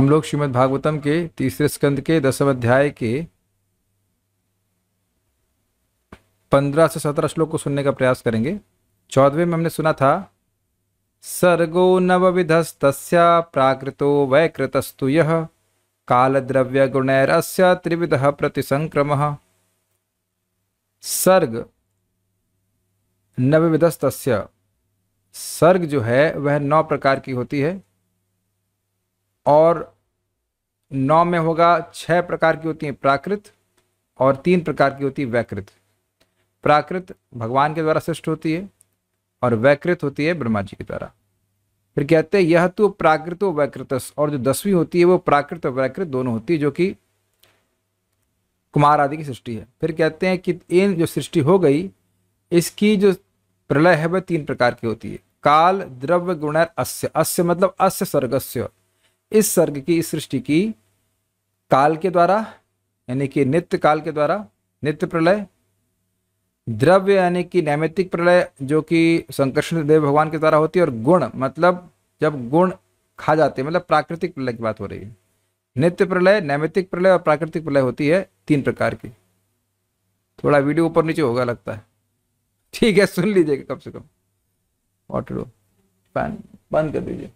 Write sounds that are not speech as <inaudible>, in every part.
हम लोग श्रीमदभागवतम भागवतम के तीसरे स्कंद के दसम अध्याय के पंद्रह से सत्रह श्लोक को सुनने का प्रयास करेंगे चौदहवें में हमने सुना था सर्गो नव विधस्त प्राकृतो वैकृतस्तु यह द्रव्य गुणैरस्य त्रिविध प्रतिसंक्रम सर्ग नव विधस्त सर्ग जो है वह नौ प्रकार की होती है और नौ में होगा छह प्रकार की होती है प्राकृत और तीन प्रकार की होती है वैकृत प्राकृत भगवान के द्वारा सृष्ट होती है और वैकृत होती है ब्रह्मा जी के द्वारा फिर कहते हैं यह तो प्राकृत वैकृत और जो दसवीं होती है वो प्राकृत और वैकृत दोनों होती है जो कि कुमार आदि की सृष्टि है फिर कहते हैं कि इन जो सृष्टि हो गई इसकी जो प्रलय है वह तीन प्रकार की होती है काल द्रव्य गुणर अस्य अस्य मतलब अस्य स्वर्गस्य इस स्वर्ग की इस सृष्टि की काल के द्वारा यानी कि नित्य काल के द्वारा नित्य प्रलय द्रव्य यानी कि नैमित्तिक प्रलय जो कि संकर्षण देव भगवान के द्वारा होती है और गुण मतलब जब गुण खा जाते हैं मतलब प्राकृतिक प्रलय की बात हो रही है नित्य प्रलय नैमित्तिक प्रलय और प्राकृतिक प्रलय होती है तीन प्रकार की थोड़ा वीडियो ऊपर नीचे होगा लगता है ठीक है सुन लीजिएगा कम से कम वॉटर पैन बंद कर दीजिए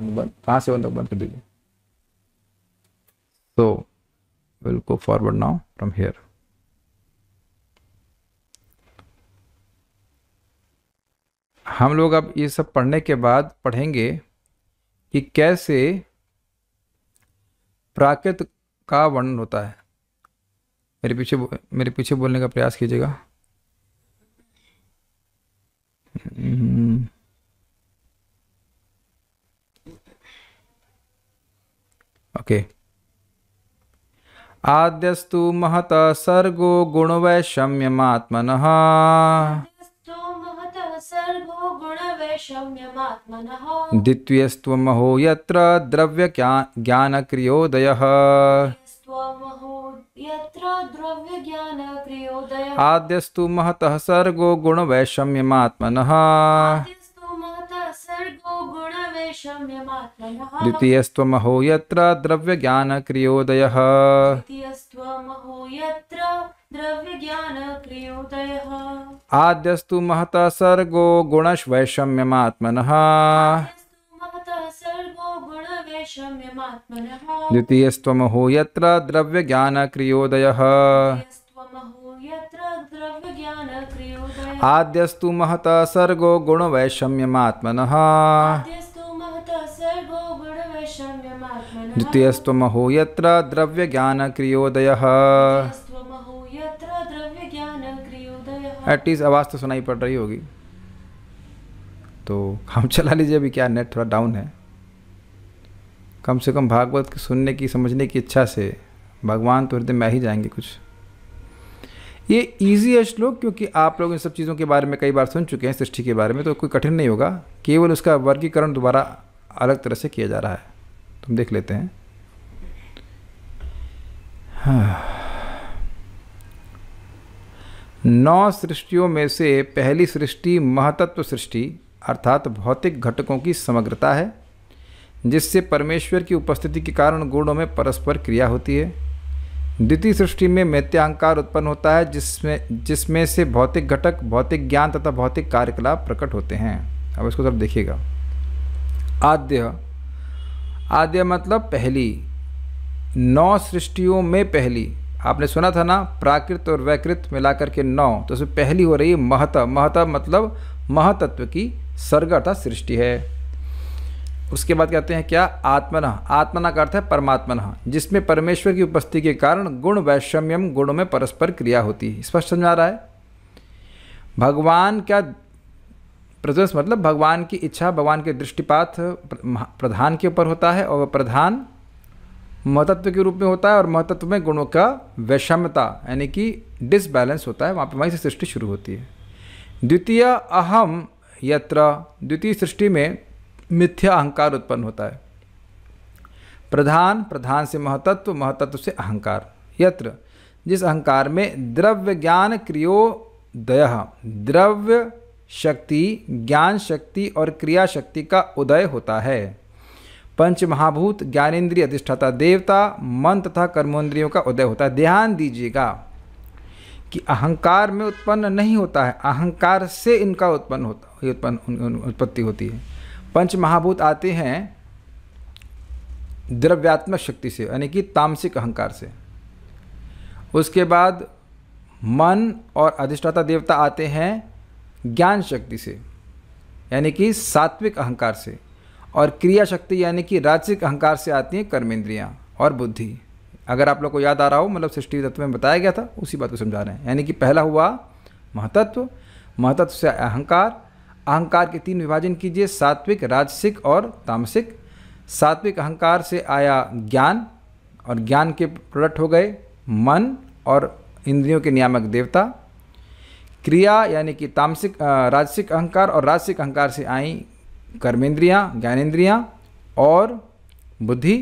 कहाँ से वन तक कर दीजिए so will go forward now from here हम लोग अब ये सब पढ़ने के बाद पढ़ेंगे कि कैसे प्राकृत का वर्णन होता है मेरे पीछे मेरे पीछे बोलने का प्रयास कीजिएगा हम्म। ओके आद्यस्तु महत सर्गो गुण गुणवैषम्यमात्मन महो यत्र द्रव्य ज्ञान क्रियोदय आद्यस्तु महत सर्गो गुण गुणवैषम्यमात्मनः द्वितीयस्त्वमहो यत्र द्रव्यज्ञानक्रियोदयः आद्यस्तु महता सर्गो गुणवैषम्यमात्मनः द्वितीयस्त्वमहो यत्र द्रव्यज्ञानक्रियोदयः आद्यस्तु महता सर्गो गुणवैषम्यमात्मनः द्वितीयस्त्वमहो यत्र क्रियोदय एटलीस्ट आवाज़ तो सुनाई पड़ रही होगी तो हम चला लीजिए अभी क्या नेट थोड़ा डाउन है कम से कम भागवत के सुनने की समझने की इच्छा से भगवान तो हृदय में ही जाएंगे कुछ ये इजी है श्लोक क्योंकि आप लोग इन सब चीज़ों के बारे में कई बार सुन चुके हैं सृष्टि के बारे में तो कोई कठिन नहीं होगा केवल उसका वर्गीकरण दोबारा अलग तरह से किया जा रहा है तो देख लेते हैं हाँ। नौ सृष्टियों में से पहली सृष्टि महतत्व सृष्टि अर्थात भौतिक घटकों की समग्रता है जिससे परमेश्वर की उपस्थिति के कारण गुणों में परस्पर क्रिया होती है द्वितीय सृष्टि में मैत्यांकार उत्पन्न होता है जिसमें जिसमें से भौतिक घटक भौतिक ज्ञान तथा भौतिक कार्यकलाप प्रकट होते हैं अब इसको सब देखिएगा आद्य आद्य मतलब पहली नौ सृष्टियों में पहली आपने सुना था ना प्राकृत और वैकृत मिलाकर के नौ तो उसमें पहली हो रही है महत महत मतलब महतत्व की सर्गता सृष्टि है उसके बाद कहते हैं क्या आत्मन आत्मना का अर्थ है परमात्मन जिसमें परमेश्वर की उपस्थिति के कारण गुण वैषम्यम गुणों में परस्पर क्रिया होती है स्पष्ट समझा रहा है भगवान क्या प्रजेंस मतलब भगवान की इच्छा भगवान के दृष्टिपात प्रधान के ऊपर होता है और प्रधान महतत्व के रूप में होता है और महतत्व में गुणों का वैषम्यता यानी कि डिसबैलेंस होता है वहाँ पर वहीं से सृष्टि शुरू होती है द्वितीय अहम यत्र द्वितीय सृष्टि में मिथ्या अहंकार उत्पन्न होता है प्रधान प्रधान से महतत्व महतत्व से अहंकार यत्र जिस अहंकार में द्रव्य ज्ञान क्रियो दया द्रव्य शक्ति ज्ञान शक्ति और क्रिया शक्ति का उदय होता है पंच महाभूत ज्ञानेन्द्रिय अधिष्ठाता देवता मन तथा कर्मोन्द्रियों का उदय होता है ध्यान दीजिएगा कि अहंकार में उत्पन्न नहीं होता है अहंकार से इनका उत्पन्न होता उत्पन्न उत्पत्ति होती है पंच महाभूत आते हैं द्रव्यात्मक शक्ति से यानी कि तामसिक अहंकार से उसके बाद मन और अधिष्ठाता देवता आते हैं ज्ञान शक्ति से यानी कि सात्विक अहंकार से और क्रिया शक्ति यानी कि राजसिक अहंकार से आती हैं कर्मेंद्रियाँ और बुद्धि अगर आप लोग को याद आ रहा हो मतलब सृष्टि तत्व में बताया गया था उसी बात को समझा रहे हैं यानी कि पहला हुआ महतत्व महतत्व से अहंकार अहंकार के तीन विभाजन कीजिए सात्विक राजसिक और तामसिक सात्विक अहंकार से आया ज्ञान और ज्ञान के प्रोडक्ट हो गए मन और इंद्रियों के नियामक देवता क्रिया यानी कि तामसिक राजसिक अहंकार और राजसिक अहंकार से आई कर्मेंद्रियाँ ज्ञानेन्द्रियाँ और बुद्धि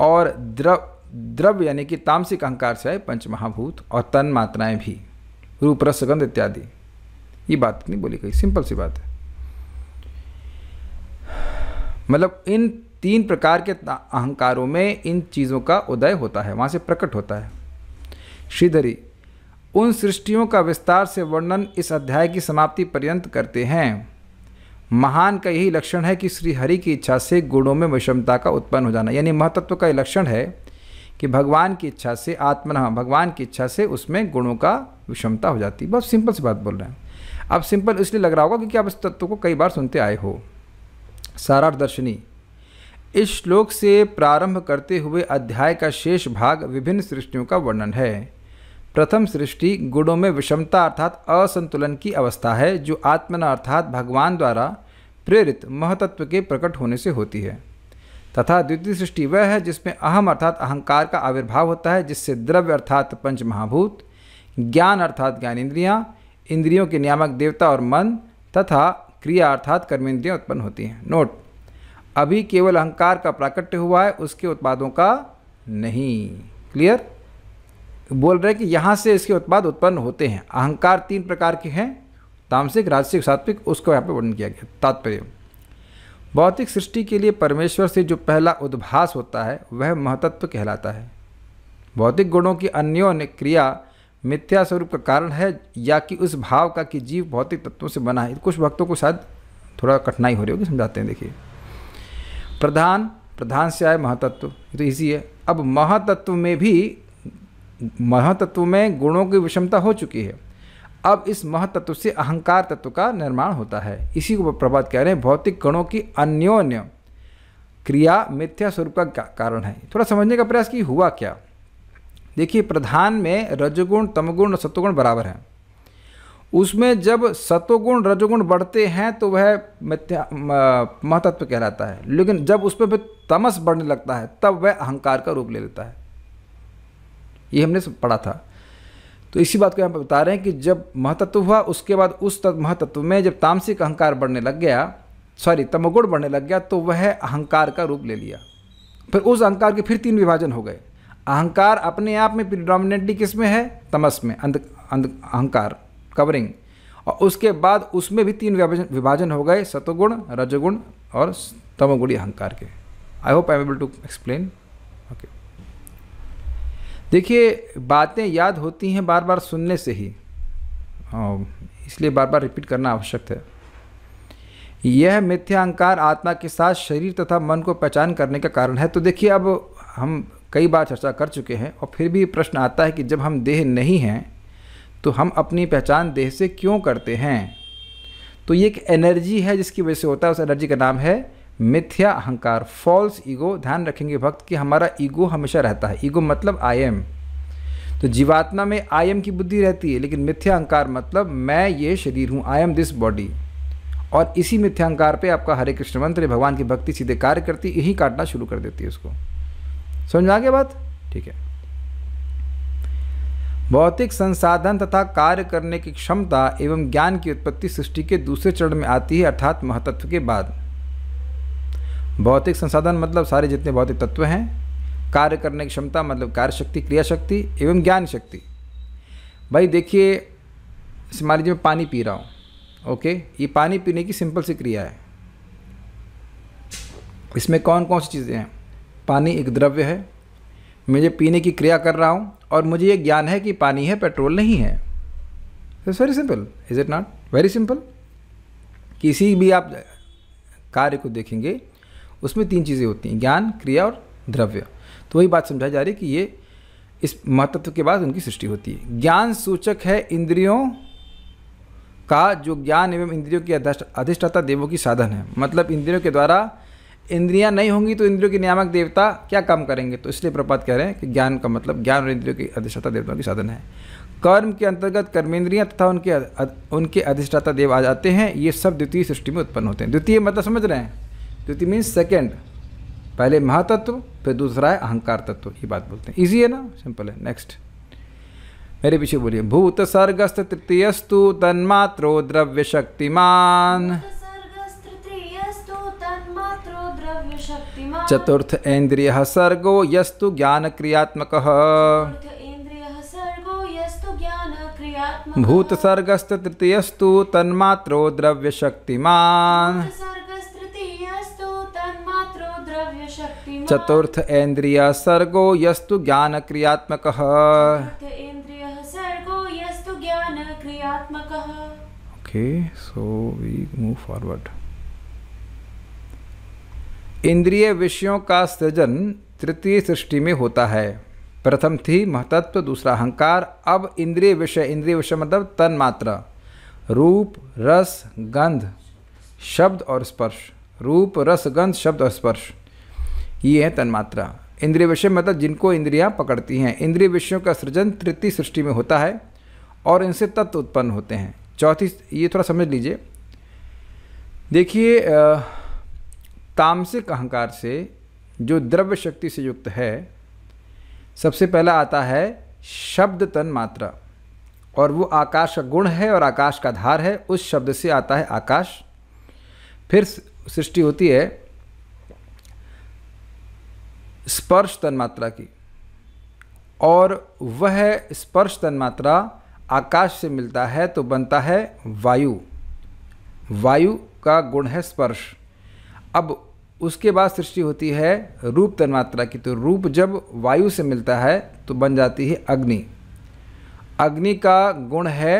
और द्रव द्रव यानी कि तामसिक अहंकार से आए पंचमहाभूत और तन मात्राएँ भी रूप रसगंध इत्यादि ये बात नहीं बोली गई सिंपल सी बात है मतलब इन तीन प्रकार के अहंकारों में इन चीज़ों का उदय होता है वहाँ से प्रकट होता है श्रीधरी उन सृष्टियों का विस्तार से वर्णन इस अध्याय की समाप्ति पर्यंत करते हैं महान का यही लक्षण है कि श्री हरि की इच्छा से गुणों में विषमता का उत्पन्न हो जाना यानी महत्त्व का लक्षण है कि भगवान की इच्छा से आत्मना हाँ, भगवान की इच्छा से उसमें गुणों का विषमता हो जाती बहुत सिंपल सी बात बोल रहे हैं अब सिंपल इसलिए लग रहा होगा क्योंकि आप इस तत्व को कई बार सुनते आए हो सारार दर्शनी इस श्लोक से प्रारंभ करते हुए अध्याय का शेष भाग विभिन्न सृष्टियों का वर्णन है प्रथम सृष्टि गुणों में विषमता अर्थात असंतुलन की अवस्था है जो आत्मना अर्थात भगवान द्वारा प्रेरित महतत्व के प्रकट होने से होती है तथा द्वितीय सृष्टि वह है जिसमें अहम अर्थात अहंकार का आविर्भाव होता है जिससे द्रव्य अर्थात पंच महाभूत ज्ञान अर्थात ज्ञान इंद्रियाँ इंद्रियों के नियामक देवता और मन तथा क्रिया अर्थात कर्मेंद्रियाँ उत्पन्न होती हैं नोट अभी केवल अहंकार का प्राकट्य हुआ है उसके उत्पादों का नहीं क्लियर बोल रहे हैं कि यहाँ से इसके उत्पाद उत्पन्न होते हैं अहंकार तीन प्रकार के हैं तामसिक राजसिक सात्विक उसको यहाँ पर वर्णन किया गया तात्पर्य भौतिक सृष्टि के लिए परमेश्वर से जो पहला उद्भास होता है वह महतत्व कहलाता है भौतिक गुणों की अन्योन्य क्रिया मिथ्या स्वरूप का कारण है या कि उस भाव का कि जीव भौतिक तत्वों से बना है कुछ भक्तों को शायद थोड़ा कठिनाई हो रही होगी समझाते हैं देखिए प्रधान प्रधान से आए महातत्व ये तो इजी है अब महातत्व में भी महतत्व में गुणों की विषमता हो चुकी है अब इस महतत्व से अहंकार तत्व का निर्माण होता है इसी को प्रभात कह रहे हैं भौतिक गुणों की अन्योन्य क्रिया मिथ्या स्वरूप का कारण है थोड़ा समझने का प्रयास कि हुआ क्या देखिए प्रधान में रजगुण तमगुण और सत्वगुण बराबर हैं उसमें जब सत्वगुण रजगुण बढ़ते हैं तो वह मिथ्या महतत्व कहलाता है लेकिन जब उस पर तमस बढ़ने लगता है तब वह अहंकार का रूप ले लेता है ये हमने पढ़ा था तो इसी बात को यहाँ पर बता रहे हैं कि जब महतत्व हुआ उसके बाद उस महतत्व में जब तामसिक अहंकार बढ़ने लग गया सॉरी तमगुण बढ़ने लग गया तो वह अहंकार का रूप ले लिया फिर उस अहंकार के फिर तीन विभाजन हो गए अहंकार अपने आप में प्रिडोमिनेटली किस में है तमस में अंध अहंकार कवरिंग और उसके बाद उसमें भी तीन विभाजन विभाजन हो गए सतोगुण रजोगुण और तमोगुणी अहंकार के I hope I am able to explain okay देखिए बातें याद होती हैं बार बार सुनने से ही हाँ, इसलिए बार बार रिपीट करना आवश्यक है यह मिथ्या अहंकार आत्मा के साथ शरीर तथा मन को पहचान करने का कारण है तो देखिए अब हम कई बार चर्चा कर चुके हैं और फिर भी प्रश्न आता है कि जब हम देह नहीं हैं तो हम अपनी पहचान देह से क्यों करते हैं तो ये एक एनर्जी है जिसकी वजह से होता है उस एनर्जी का नाम है मिथ्या अहंकार फॉल्स ईगो ध्यान रखेंगे भक्त कि हमारा ईगो हमेशा रहता है ईगो मतलब आई एम तो जीवात्मा में आई एम की बुद्धि रहती है लेकिन मिथ्या अहंकार मतलब मैं ये शरीर हूँ आई एम दिस बॉडी और इसी मिथ्या अहंकार पर आपका हरे कृष्ण मंत्र भगवान की भक्ति सीधे कार्य करती यही काटना शुरू कर देती है उसको समझ आगे बात ठीक है भौतिक संसाधन तथा कार्य करने की क्षमता एवं ज्ञान की उत्पत्ति सृष्टि के दूसरे चरण में आती है अर्थात महतत्व के बाद भौतिक संसाधन मतलब सारे जितने भौतिक तत्व हैं कार्य करने की क्षमता मतलब कार्य शक्ति क्रिया शक्ति एवं ज्ञान शक्ति भाई देखिए मान लीजिए मैं पानी पी रहा हूँ ओके ये पानी पीने की सिंपल सी क्रिया है इसमें कौन कौन सी चीज़ें हैं पानी एक द्रव्य है मुझे पीने की क्रिया कर रहा हूँ और मुझे ये ज्ञान है कि पानी है पेट्रोल नहीं है it's very simple is it not very simple किसी भी आप कार्य को देखेंगे उसमें तीन चीज़ें होती हैं ज्ञान क्रिया और द्रव्य तो वही बात समझाई जा रही है कि ये इस महत्व के बाद उनकी सृष्टि होती है ज्ञान सूचक है इंद्रियों का जो ज्ञान एवं इंद्रियों की अधिष्ठाता देवों की साधन है मतलब इंद्रियों के द्वारा इंद्रियां नहीं होंगी तो इंद्रियों के नियामक देवता क्या काम करेंगे तो इसलिए प्रपात कह रहे हैं कि ज्ञान का मतलब ज्ञान और इंद्रियों की अधिष्ठाता देवताओं की साधन है कर्म के अंतर्गत कर्मेंद्रियां तथा उनके उनके अधिष्ठाता देव आ जाते हैं ये सब द्वितीय सृष्टि में उत्पन्न होते हैं द्वितीय मतलब समझ रहे हैं द्वितीय मीन्स सेकेंड पहले महातत्व फिर दूसरा है अहंकार तत्व ये बात बोलते हैं इजी है ना सिंपल है नेक्स्ट मेरे पीछे बोलिए भूत सर्गस्त तृतीयस्तु तन्मात्रो द्रव्य शक्तिमान चतुर्थ इंद्रिय सर्गो यस्तु ज्ञान क्रियात्मक भूत सर्गस्त तृतीयस्तु तन्मात्रो द्रव्य शक्तिमान चतुर्थ इंद्रिय सर्गो यस्तु ज्ञान क्रियात्मक okay so we move forward इंद्रिय विषयों का सृजन तृतीय सृष्टि में होता है प्रथम थी महतत्व दूसरा अहंकार अब इंद्रिय विषय इंद्रिय विषय मतलब तन मात्रा रूप रस गंध शब्द और स्पर्श रूप रस गंध शब्द और स्पर्श ये है तन्मात्रा इंद्रिय विषय मतलब जिनको इंद्रियां पकड़ती हैं इंद्रिय विषयों का सृजन तृतीय सृष्टि में होता है और इनसे तत्व उत्पन्न होते हैं चौथी ये थोड़ा समझ लीजिए देखिए तामसिक अहंकार से जो द्रव्य शक्ति से युक्त है सबसे पहला आता है शब्द तन मात्रा और वो आकाश का गुण है और आकाश का धार है उस शब्द से आता है आकाश फिर सृष्टि होती है स्पर्श तन्मात्रा की और वह स्पर्श तन्मात्रा आकाश से मिलता है तो बनता है वायु वायु का गुण है स्पर्श अब उसके बाद सृष्टि होती है रूप तन्मात्रा की तो रूप जब वायु से मिलता है तो बन जाती है अग्नि अग्नि का गुण है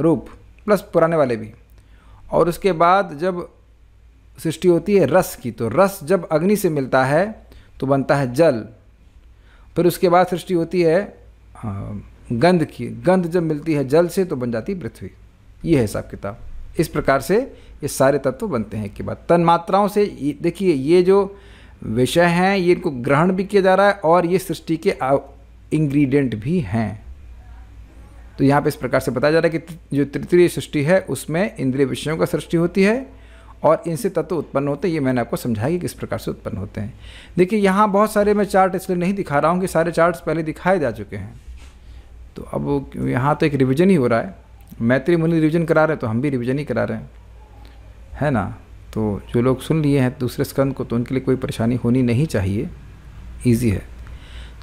रूप प्लस पुराने वाले भी और उसके बाद जब सृष्टि होती है रस की तो रस जब अग्नि से मिलता है तो बनता है जल फिर उसके बाद सृष्टि होती है गंध की गंध जब मिलती है जल से तो बन जाती है पृथ्वी ये है हिसाब किताब इस प्रकार से ये सारे तत्व बनते हैं एक के बाद तन मात्राओं से देखिए ये जो विषय हैं ये इनको ग्रहण भी किया जा रहा है और ये सृष्टि के इंग्रेडिएंट भी हैं तो यहाँ पे इस प्रकार से बताया जा रहा है कि जो तृतीय सृष्टि है उसमें इंद्रिय विषयों का सृष्टि होती है और इनसे तत्व उत्पन्न होते हैं ये मैंने आपको समझाया कि किस प्रकार से उत्पन्न होते हैं देखिए यहाँ बहुत सारे मैं चार्ट इसलिए नहीं दिखा रहा हूँ कि सारे चार्ट पहले दिखाए जा चुके हैं तो अब यहाँ तो एक रिविज़न ही हो रहा है मैत्री मुनि रिविज़न करा रहे हैं तो हम भी रिविज़न ही करा रहे हैं है ना तो जो लोग सुन लिए हैं दूसरे स्कंद को तो उनके लिए कोई परेशानी होनी नहीं चाहिए ईजी है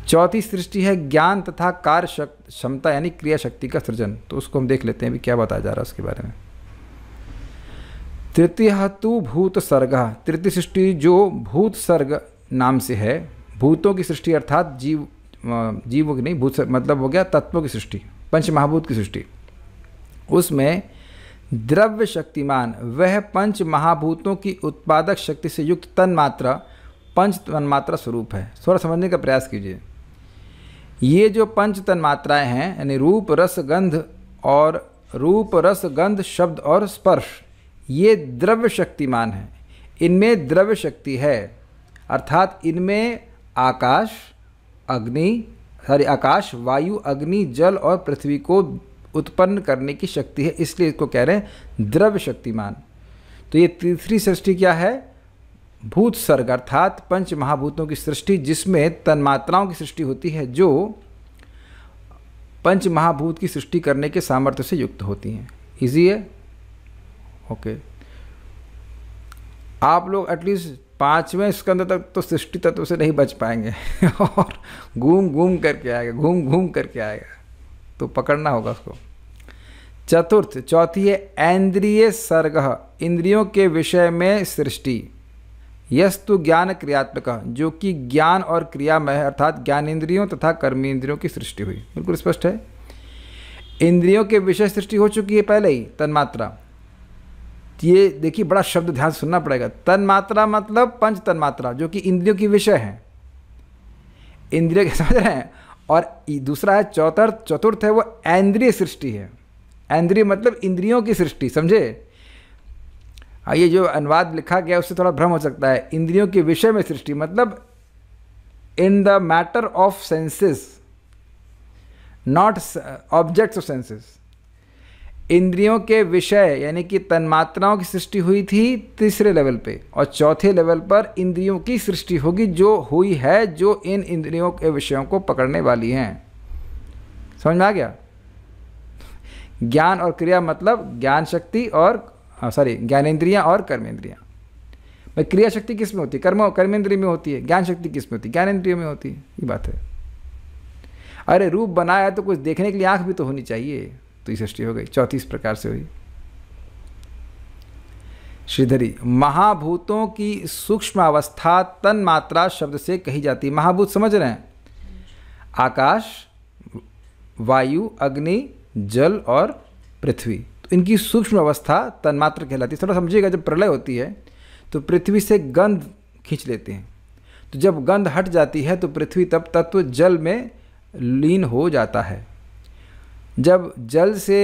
चौथी सृष्टि है ज्ञान तथा कार्य क्षमता यानी क्रिया शक्ति का सृजन तो उसको हम देख लेते हैं अभी क्या बताया जा रहा है उसके बारे में तृतीय तु भूत सर्ग तृतीय सृष्टि जो भूत सर्ग नाम से है भूतों की सृष्टि अर्थात जीव जीव नहीं भूत मतलब हो गया तत्वों की सृष्टि पंच महाभूत की सृष्टि उसमें द्रव्य शक्तिमान वह पंच महाभूतों की उत्पादक शक्ति से युक्त तन्मात्रा पंच तन्मात्रा स्वरूप है स्वर समझने का प्रयास कीजिए ये जो पंच तन्मात्राएँ हैं यानी रूप रस गंध और रूप रस गंध शब्द और स्पर्श ये द्रव्य शक्तिमान है इनमें द्रव्य शक्ति है अर्थात इनमें आकाश अग्नि सॉरी आकाश वायु अग्नि जल और पृथ्वी को उत्पन्न करने की शक्ति है इसलिए इसको कह रहे हैं द्रव्य शक्तिमान तो ये तीसरी सृष्टि क्या है भूत सर्ग अर्थात पंच महाभूतों की सृष्टि जिसमें तन्मात्राओं की सृष्टि होती है जो पंच महाभूत की सृष्टि करने के सामर्थ्य से युक्त होती हैं इजी है ओके आप लोग एटलीस्ट पाँचवें स्कंद तक तो सृष्टि तत्व से नहीं बच पाएंगे <laughs> और घूम घूम करके आएगा घूम घूम करके आएगा तो पकड़ना होगा उसको चतुर्थ चौथी है ऐन्द्रिय सर्ग इंद्रियों के विषय में सृष्टि यस्तु ज्ञान क्रियात्मक जो कि ज्ञान और क्रिया में है अर्थात इंद्रियों तथा इंद्रियों की सृष्टि हुई बिल्कुल स्पष्ट है इंद्रियों के विषय सृष्टि हो चुकी है पहले ही तन्मात्रा ये देखिए बड़ा शब्द ध्यान सुनना पड़ेगा तन्मात्रा मतलब पंच तन्मात्रा जो कि इंद्रियों की विषय है इंद्रिय समझ रहे हैं और दूसरा है चौथर चतुर्थ है वो ऐन्द्रिय सृष्टि है ऐन्द्रिय मतलब इंद्रियों की सृष्टि समझे ये जो अनुवाद लिखा गया उससे थोड़ा भ्रम हो सकता है इंद्रियों के विषय में सृष्टि मतलब in the matter of senses not objects of senses इंद्रियों के विषय यानी कि तन्मात्राओं की सृष्टि हुई थी तीसरे लेवल पे और चौथे लेवल पर इंद्रियों की सृष्टि होगी जो हुई है जो इन इंद्रियों के विषयों को पकड़ने वाली हैं समझ में आ गया ज्ञान और क्रिया मतलब ज्ञान शक्ति और सॉरी हाँ, ज्ञानेन्द्रियाँ और कर्मेंद्रियाँ भाई क्रिया शक्ति किस में होती है कर्म कर्मेंद्रिय में होती है ज्ञान शक्ति किस में होती है ज्ञानेन्द्रियों में होती है ये बात है अरे रूप बनाया तो कुछ देखने के लिए आँख भी तो होनी चाहिए तो सृष्टि हो गई चौथी इस प्रकार से हुई श्रीधरी महाभूतों की सूक्ष्म अवस्था तन मात्रा शब्द से कही जाती है महाभूत समझ रहे हैं आकाश वायु अग्नि जल और पृथ्वी तो इनकी सूक्ष्म अवस्था तन्मात्र कहलाती है थोड़ा समझिएगा जब प्रलय होती है तो पृथ्वी से गंध खींच लेते हैं तो जब गंध हट जाती है तो पृथ्वी तब तत्व जल में लीन हो जाता है जब जल से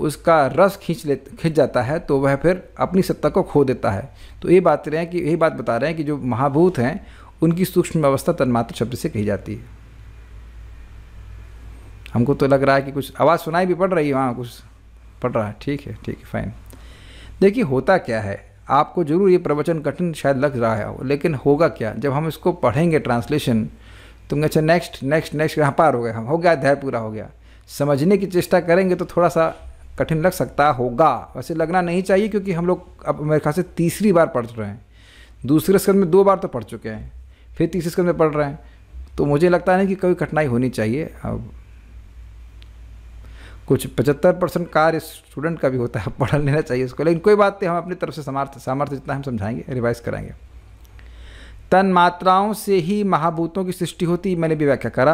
उसका रस खींच ले खींच जाता है तो वह फिर अपनी सत्ता को खो देता है तो ये बात रहे हैं कि यही बात बता रहे हैं कि जो महाभूत हैं उनकी सूक्ष्म अवस्था तन्मात्र शब्द से कही जाती है हमको तो लग रहा है कि कुछ आवाज़ सुनाई भी पड़ रही है वहाँ कुछ पड़ रहा है ठीक है ठीक है फाइन देखिए होता क्या है आपको जरूर ये प्रवचन कठिन शायद लग रहा है लेकिन होगा क्या जब हम इसको पढ़ेंगे ट्रांसलेशन तो अच्छा नेक्स्ट नेक्स्ट नेक्स्ट यहाँ पार हो गया हम हो गया अध्याय पूरा हो गया समझने की चेष्टा करेंगे तो थोड़ा सा कठिन लग सकता होगा वैसे लगना नहीं चाहिए क्योंकि हम लोग अब मेरे ख्याल से तीसरी बार पढ़ रहे हैं दूसरे स्कंद में दो बार तो पढ़ चुके हैं फिर तीसरे स्कंद में पढ़ रहे हैं तो मुझे लगता नहीं कि कोई कठिनाई होनी चाहिए अब कुछ पचहत्तर परसेंट कार्य स्टूडेंट का भी होता है <laughs> पढ़ लेना चाहिए उसको लेकिन कोई बात नहीं हम अपनी तरफ से सामर्थ्य सामर्थ्य जितना हम समझाएंगे रिवाइज कराएंगे तन मात्राओं से ही महाभूतों की सृष्टि होती मैंने भी व्याख्या करा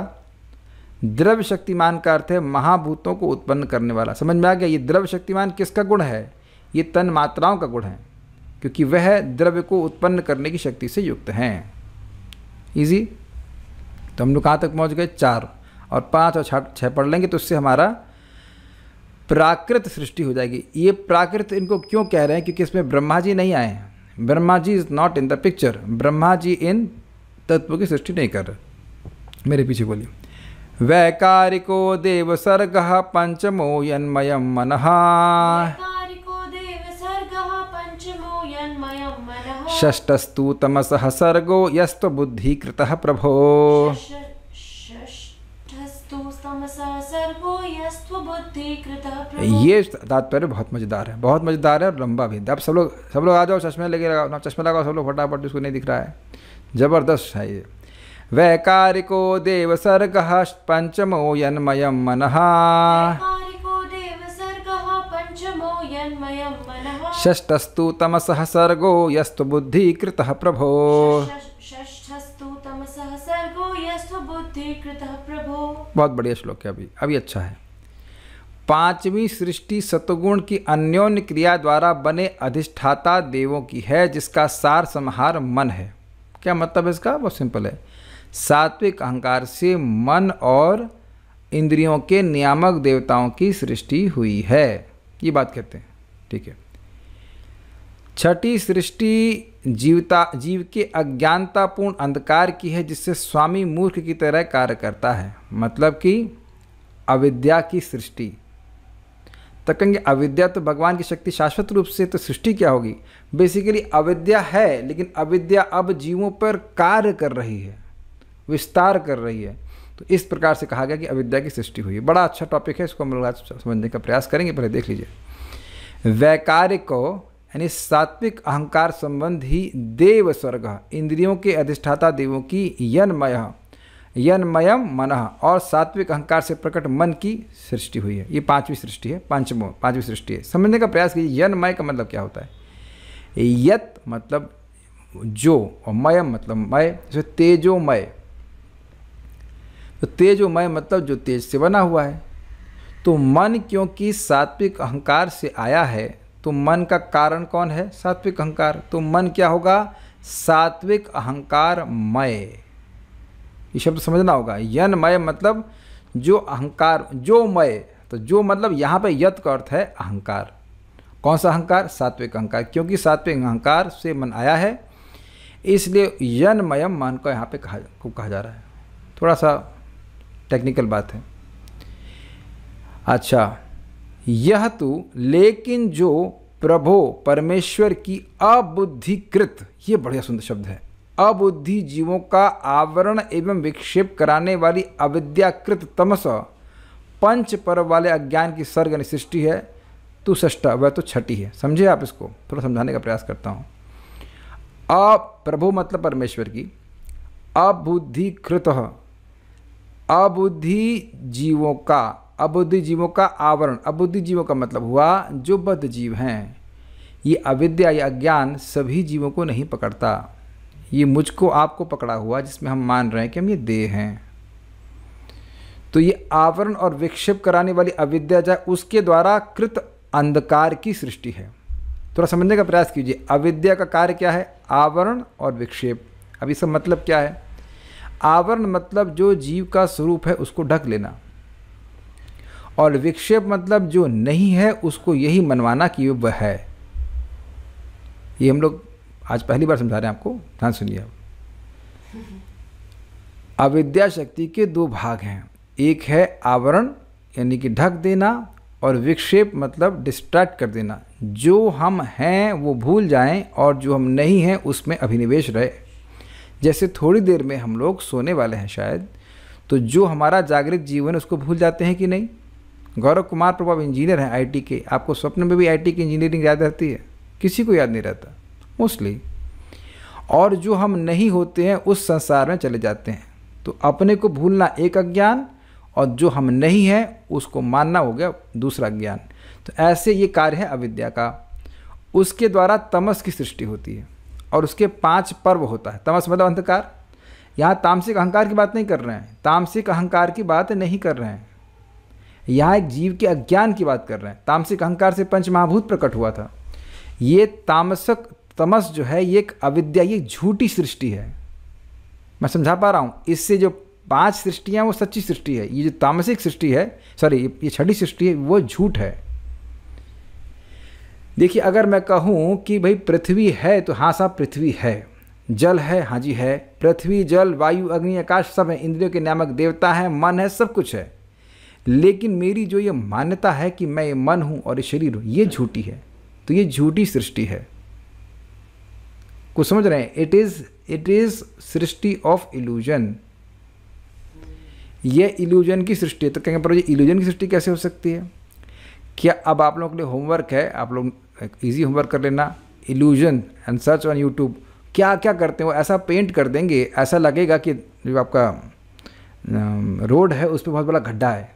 द्रव्य शक्तिमान का अर्थ है महाभूतों को उत्पन्न करने वाला समझ में आ गया ये द्रव्य शक्तिमान किसका गुण है ये तन मात्राओं का गुण है क्योंकि वह द्रव्य को उत्पन्न करने की शक्ति से युक्त हैं इजी तो हम लोग कहाँ तक पहुँच गए चार और पाँच और छः छः पढ़ लेंगे तो उससे हमारा प्राकृत सृष्टि हो जाएगी ये प्राकृत इनको क्यों कह रहे हैं क्योंकि इसमें ब्रह्मा जी नहीं आए हैं Brahma ji is not in the picture Brahma ji इन तत्वों की सृष्टि नहीं कर रहे मेरे पीछे बोलिए वैकारिको देवसर्गः पंचमो यमय मन षष्ठस्तु तमस सर्गो बुद्धि प्रभो ये तात्पर्य बहुत मज़ेदार है बहुत मज़ेदार है और लंबा भी अब सब लोग सब लोग आ जाओ चश्मे लेके लगाओ चश्मे लगाओ सब लोग फटाफट इसको नहीं दिख रहा है ज़बरदस्त है ये वैकारिको सर्ग पंचमो यमय मन षस्तु तमस सर्गो यस्तु बुद्धिकृतः प्रभो बहुत बढ़िया श्लोक है अभी अभी अच्छा है पांचवी सृष्टि सतगुण की अन्योन्य क्रिया द्वारा बने अधिष्ठाता देवों की है जिसका सार संहार मन है क्या मतलब है इसका बहुत सिंपल है सात्विक अहंकार से मन और इंद्रियों के नियामक देवताओं की सृष्टि हुई है ये बात कहते हैं ठीक है छठी सृष्टि जीवता जीव के अज्ञानतापूर्ण अंधकार की है जिससे स्वामी मूर्ख की तरह कार्य करता है मतलब कि अविद्या की सृष्टि तो कहेंगे अविद्या तो भगवान की शक्ति शाश्वत रूप से तो सृष्टि क्या होगी बेसिकली अविद्या है लेकिन अविद्या अब जीवों पर कार्य कर रही है विस्तार कर रही है तो इस प्रकार से कहा गया कि अविद्या की सृष्टि हुई बड़ा अच्छा टॉपिक है इसको हम लोग समझने का प्रयास करेंगे पहले देख लीजिए वैकारिक को यानी सात्विक अहंकार संबंध ही देव स्वर्ग इंद्रियों के अधिष्ठाता देवों की यनमय यनमयम मन और सात्विक अहंकार से प्रकट मन की सृष्टि हुई है ये पांचवी सृष्टि है पांचमो पांचवी सृष्टि है समझने का प्रयास कीजिए यनमय का मतलब क्या होता है यत मतलब जो और मयम मतलब मय जैसे तेजोमय तो तेजोमय मतलब जो तेज से बना हुआ है तो मन क्योंकि सात्विक अहंकार से आया है तो मन का कारण कौन है सात्विक अहंकार तो मन क्या होगा सात्विक अहंकार मय ये शब्द समझना होगा यन मय मतलब जो अहंकार जो मय तो जो मतलब यहाँ पे यत का अर्थ है अहंकार कौन सा अहंकार सात्विक अहंकार क्योंकि सात्विक अहंकार से मन आया है इसलिए यन मयम मन को यहाँ पे कहा को कहा जा रहा है थोड़ा सा टेक्निकल बात है अच्छा यह तो लेकिन जो प्रभो परमेश्वर की अबुद्धिकृत ये बढ़िया सुंदर शब्द है अबुद्धि जीवों का आवरण एवं विक्षेप कराने वाली अविद्याकृत तमस पंच पर्व वाले अज्ञान की सर्ग सृष्टि है तू सष्टा वह तो छठी है समझे आप इसको थोड़ा समझाने का प्रयास करता हूँ अ प्रभु मतलब परमेश्वर की अबुद्धिकृत अबुद्धि जीवों का अबुद्धि जीवों का आवरण अबुद्धि जीवों का मतलब हुआ जो बद्ध जीव हैं ये अविद्या या अज्ञान सभी जीवों को नहीं पकड़ता ये मुझको आपको पकड़ा हुआ जिसमें हम मान रहे हैं कि हम ये देह हैं तो ये आवरण और विक्षेप कराने वाली अविद्या चाहे उसके द्वारा कृत अंधकार की सृष्टि है थोड़ा समझने का प्रयास कीजिए अविद्या का कार्य क्या है आवरण और विक्षेप अब इसका मतलब क्या है आवरण मतलब जो जीव का स्वरूप है उसको ढक लेना और विक्षेप मतलब जो नहीं है उसको यही मनवाना कि वह है ये हम लोग आज पहली बार समझा रहे हैं आपको ध्यान सुनिए अविद्या शक्ति के दो भाग हैं एक है आवरण यानी कि ढक देना और विक्षेप मतलब डिस्ट्रैक्ट कर देना जो हम हैं वो भूल जाएं और जो हम नहीं हैं उसमें अभिनिवेश रहे जैसे थोड़ी देर में हम लोग सोने वाले हैं शायद तो जो हमारा जागृत जीवन उसको भूल जाते हैं कि नहीं गौरव कुमार प्रभाव इंजीनियर हैं आईटी के आपको स्वप्न में भी आईटी की इंजीनियरिंग याद रहती है किसी को याद नहीं रहता मोस्टली और जो हम नहीं होते हैं उस संसार में चले जाते हैं तो अपने को भूलना एक अज्ञान और जो हम नहीं हैं उसको मानना हो गया दूसरा ज्ञान तो ऐसे ये कार्य है अविद्या का उसके द्वारा तमस की सृष्टि होती है और उसके पांच पर्व होता है तमस मतलब अंधकार यहाँ तामसिक अहंकार की बात नहीं कर रहे हैं तामसिक अहंकार की बात नहीं कर रहे हैं यहाँ एक जीव के अज्ञान की बात कर रहे हैं तामसिक अहंकार से पंच महाभूत प्रकट हुआ था ये तामसक तमस जो है ये एक अविद्या ये झूठी सृष्टि है मैं समझा पा रहा हूँ इससे जो पांच सृष्टियाँ वो सच्ची सृष्टि है ये जो तामसिक सृष्टि है सॉरी ये छठी सृष्टि है वो झूठ है देखिए अगर मैं कहूँ कि भाई पृथ्वी है तो हाँ साहब पृथ्वी है जल है हाँ जी है पृथ्वी जल वायु अग्नि आकाश सब है इंद्रियों के नामक देवता है मन है सब कुछ है लेकिन मेरी जो ये मान्यता है कि मैं ये मन हूँ और ये शरीर हूँ ये झूठी है तो ये झूठी सृष्टि है कुछ समझ रहे हैं it is it is srishti of illusion ये इल्यूजन की सृष्टि है तो कहेंगे पर ये इल्यूजन की सृष्टि कैसे हो सकती है क्या अब आप लोगों के लिए होमवर्क है आप लोग ईजी होमवर्क कर लेना illusion and search on YouTube क्या क्या करते हैं वो ऐसा पेंट कर देंगे ऐसा लगेगा कि जो आपका रोड है उस पर बहुत बड़ा गड्ढा है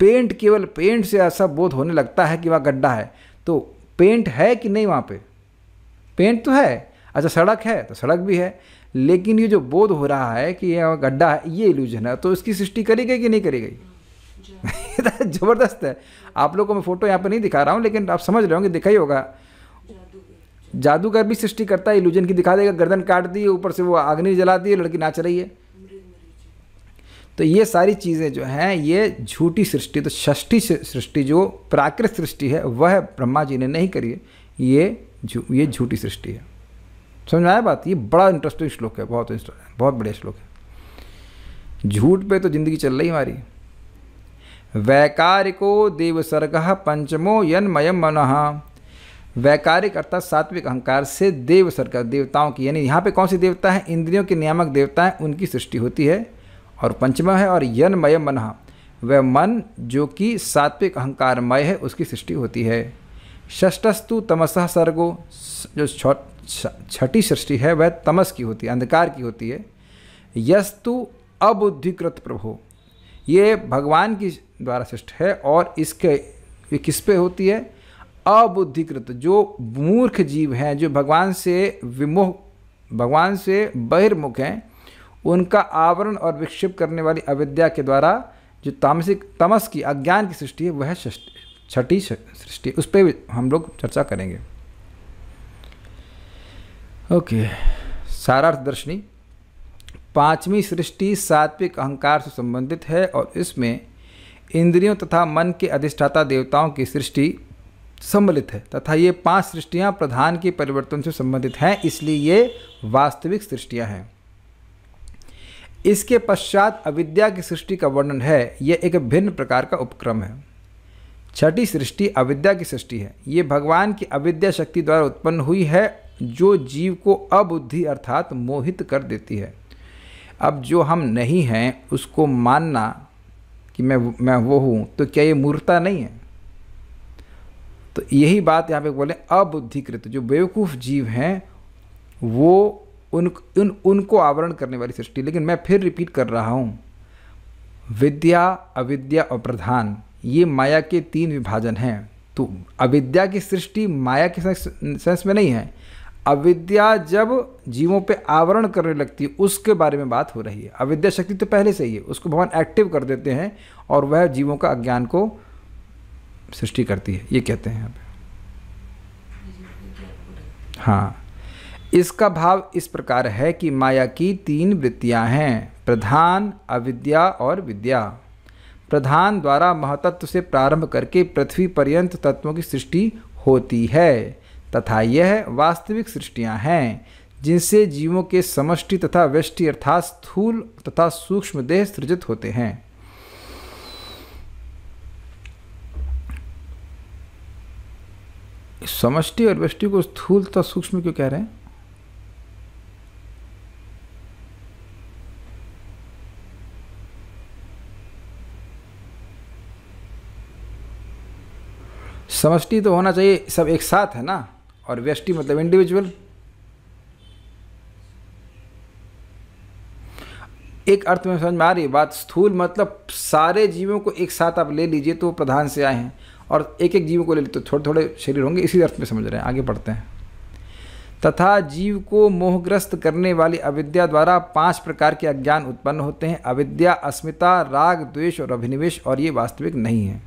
पेंट केवल पेंट से ऐसा बोध होने लगता है कि वहाँ गड्ढा है तो पेंट है कि नहीं वहाँ पे पेंट तो है अच्छा सड़क है तो सड़क भी है लेकिन ये जो बोध हो रहा है कि यह गड्ढा है ये इल्यूजन है तो इसकी सृष्टि करी गई कि नहीं करी गई <laughs> ज़बरदस्त है आप लोग को मैं फ़ोटो यहाँ पर नहीं दिखा रहा हूँ लेकिन आप समझ रहे होंगे दिखा ही होगा जादूगर भी सृष्टि करता है इल्यूजन की दिखा देगा गर्दन काट दी ऊपर से वो आग्नि जलाती है लड़की नाच रही है तो ये सारी चीज़ें जो हैं ये झूठी सृष्टि तो षष्ठी सृष्टि जो प्राकृत सृष्टि है वह ब्रह्मा जी ने नहीं करी है ये जू, ये झूठी सृष्टि है समझ में आया बात ये बड़ा इंटरेस्टिंग श्लोक है बहुत बहुत बढ़िया श्लोक है झूठ पे तो ज़िंदगी चल रही हमारी वैकारिको देवसर्ग पंचमो यन्मय मन वैकारिक अर्थात सात्विक अहंकार से देवसर्ग देवताओं की यानी यहाँ पे कौन सी देवता है इंद्रियों के नियामक देवता है उनकी सृष्टि होती है और पंचम है और यन्मय मन वह मन जो कि सात्विक अहंकारमय है उसकी सृष्टि होती है षष्टस्तु तमसह सर्गो जो छठी सृष्टि है वह तमस की होती है अंधकार की होती है यस्तु अबुद्धिकृत प्रभो ये भगवान की द्वारा सृष्ट है और इसके ये किस पे होती है अबुद्धिकृत जो मूर्ख जीव हैं जो भगवान से विमोह भगवान से बहिर्मुख हैं उनका आवरण और विक्षेप करने वाली अविद्या के द्वारा जो तामसिक तमस की अज्ञान की सृष्टि है वह छठी सृष्टि उस पर हम लोग चर्चा करेंगे ओके सारार्थ दर्शनी पांचवी सृष्टि सात्विक अहंकार से संबंधित है और इसमें इंद्रियों तथा मन के अधिष्ठाता देवताओं की सृष्टि सम्मिलित है तथा ये पांच सृष्टियां प्रधान के परिवर्तन से संबंधित हैं इसलिए ये वास्तविक सृष्टियां हैं इसके पश्चात अविद्या की सृष्टि का वर्णन है यह एक भिन्न प्रकार का उपक्रम है छठी सृष्टि अविद्या की सृष्टि है ये भगवान की अविद्या शक्ति द्वारा उत्पन्न हुई है जो जीव को अबुद्धि अर्थात मोहित कर देती है अब जो हम नहीं हैं उसको मानना कि मैं मैं वो हूँ तो क्या ये मूर्ता नहीं है तो यही बात यहाँ पे बोले अबुद्धिकृत जो बेवकूफ़ जीव हैं वो उन उन उनको आवरण करने वाली सृष्टि लेकिन मैं फिर रिपीट कर रहा हूँ विद्या अविद्या और प्रधान ये माया के तीन विभाजन हैं तो अविद्या की सृष्टि माया के सेंस में नहीं है अविद्या जब जीवों पे आवरण करने लगती है उसके बारे में बात हो रही है अविद्या शक्ति तो पहले से ही है उसको भगवान एक्टिव कर देते हैं और वह जीवों का अज्ञान को सृष्टि करती है ये कहते हैं यहाँ हाँ इसका भाव इस प्रकार है कि माया की तीन वृत्तियां हैं प्रधान अविद्या और विद्या प्रधान द्वारा महातत्व से प्रारंभ करके पृथ्वी पर्यंत तत्वों की सृष्टि होती है तथा यह वास्तविक सृष्टियाँ हैं जिनसे जीवों के समष्टि तथा व्यष्टि अर्थात स्थूल तथा सूक्ष्म देह सृजित होते हैं समष्टि और व्यष्टि को स्थूल तथा सूक्ष्म क्यों कह रहे हैं समष्टि तो होना चाहिए सब एक साथ है ना और व्यष्टि मतलब इंडिविजुअल एक अर्थ में समझ में आ रही है बात स्थूल मतलब सारे जीवों को एक साथ आप ले लीजिए तो प्रधान से आए हैं और एक एक जीव को ले तो थोड़े थोड़े शरीर होंगे इसी अर्थ में समझ रहे हैं आगे पढ़ते हैं तथा जीव को मोहग्रस्त करने वाली अविद्या द्वारा पांच प्रकार के अज्ञान उत्पन्न होते हैं अविद्या अस्मिता राग द्वेष और अभिनिवेश और ये वास्तविक नहीं है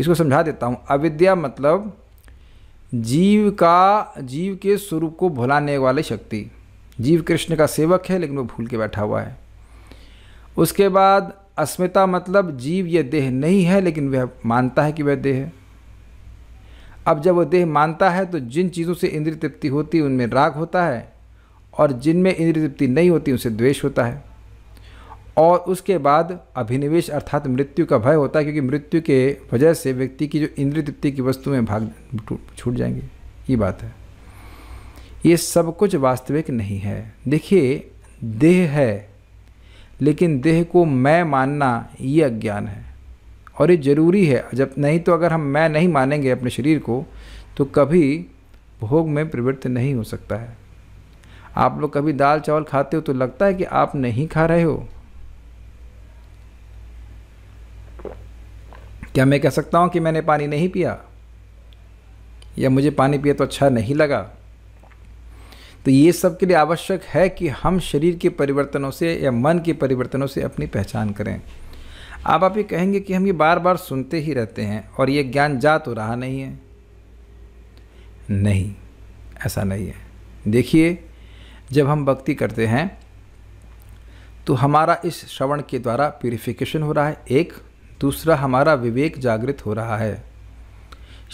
इसको समझा देता हूँ अविद्या मतलब जीव का जीव के स्वरूप को भुलाने वाली शक्ति जीव कृष्ण का सेवक है लेकिन वो भूल के बैठा हुआ है उसके बाद अस्मिता मतलब जीव यह देह नहीं है लेकिन वह मानता है कि वह देह है अब जब वह देह मानता है तो जिन चीज़ों से इंद्रिय तृप्ति होती है उनमें राग होता है और जिनमें इंद्रिय तृप्ति नहीं होती उनसे द्वेष होता है और उसके बाद अभिनिवेश अर्थात मृत्यु का भय होता है क्योंकि मृत्यु के वजह से व्यक्ति की जो इंद्रिय तृप्ति की में भाग छूट जाएंगे ये बात है ये सब कुछ वास्तविक नहीं है देखिए देह है लेकिन देह को मैं मानना ये अज्ञान है और ये जरूरी है जब नहीं तो अगर हम मैं नहीं मानेंगे अपने शरीर को तो कभी भोग में प्रवृत्त नहीं हो सकता है आप लोग कभी दाल चावल खाते हो तो लगता है कि आप नहीं खा रहे हो क्या मैं कह सकता हूँ कि मैंने पानी नहीं पिया या मुझे पानी पिया तो अच्छा नहीं लगा तो ये सब के लिए आवश्यक है कि हम शरीर के परिवर्तनों से या मन के परिवर्तनों से अपनी पहचान करें आप आप ये कहेंगे कि हम ये बार बार सुनते ही रहते हैं और ये ज्ञान जा तो रहा नहीं है नहीं ऐसा नहीं है देखिए जब हम भक्ति करते हैं तो हमारा इस श्रवण के द्वारा प्योरिफिकेशन हो रहा है एक दूसरा हमारा विवेक जागृत हो रहा है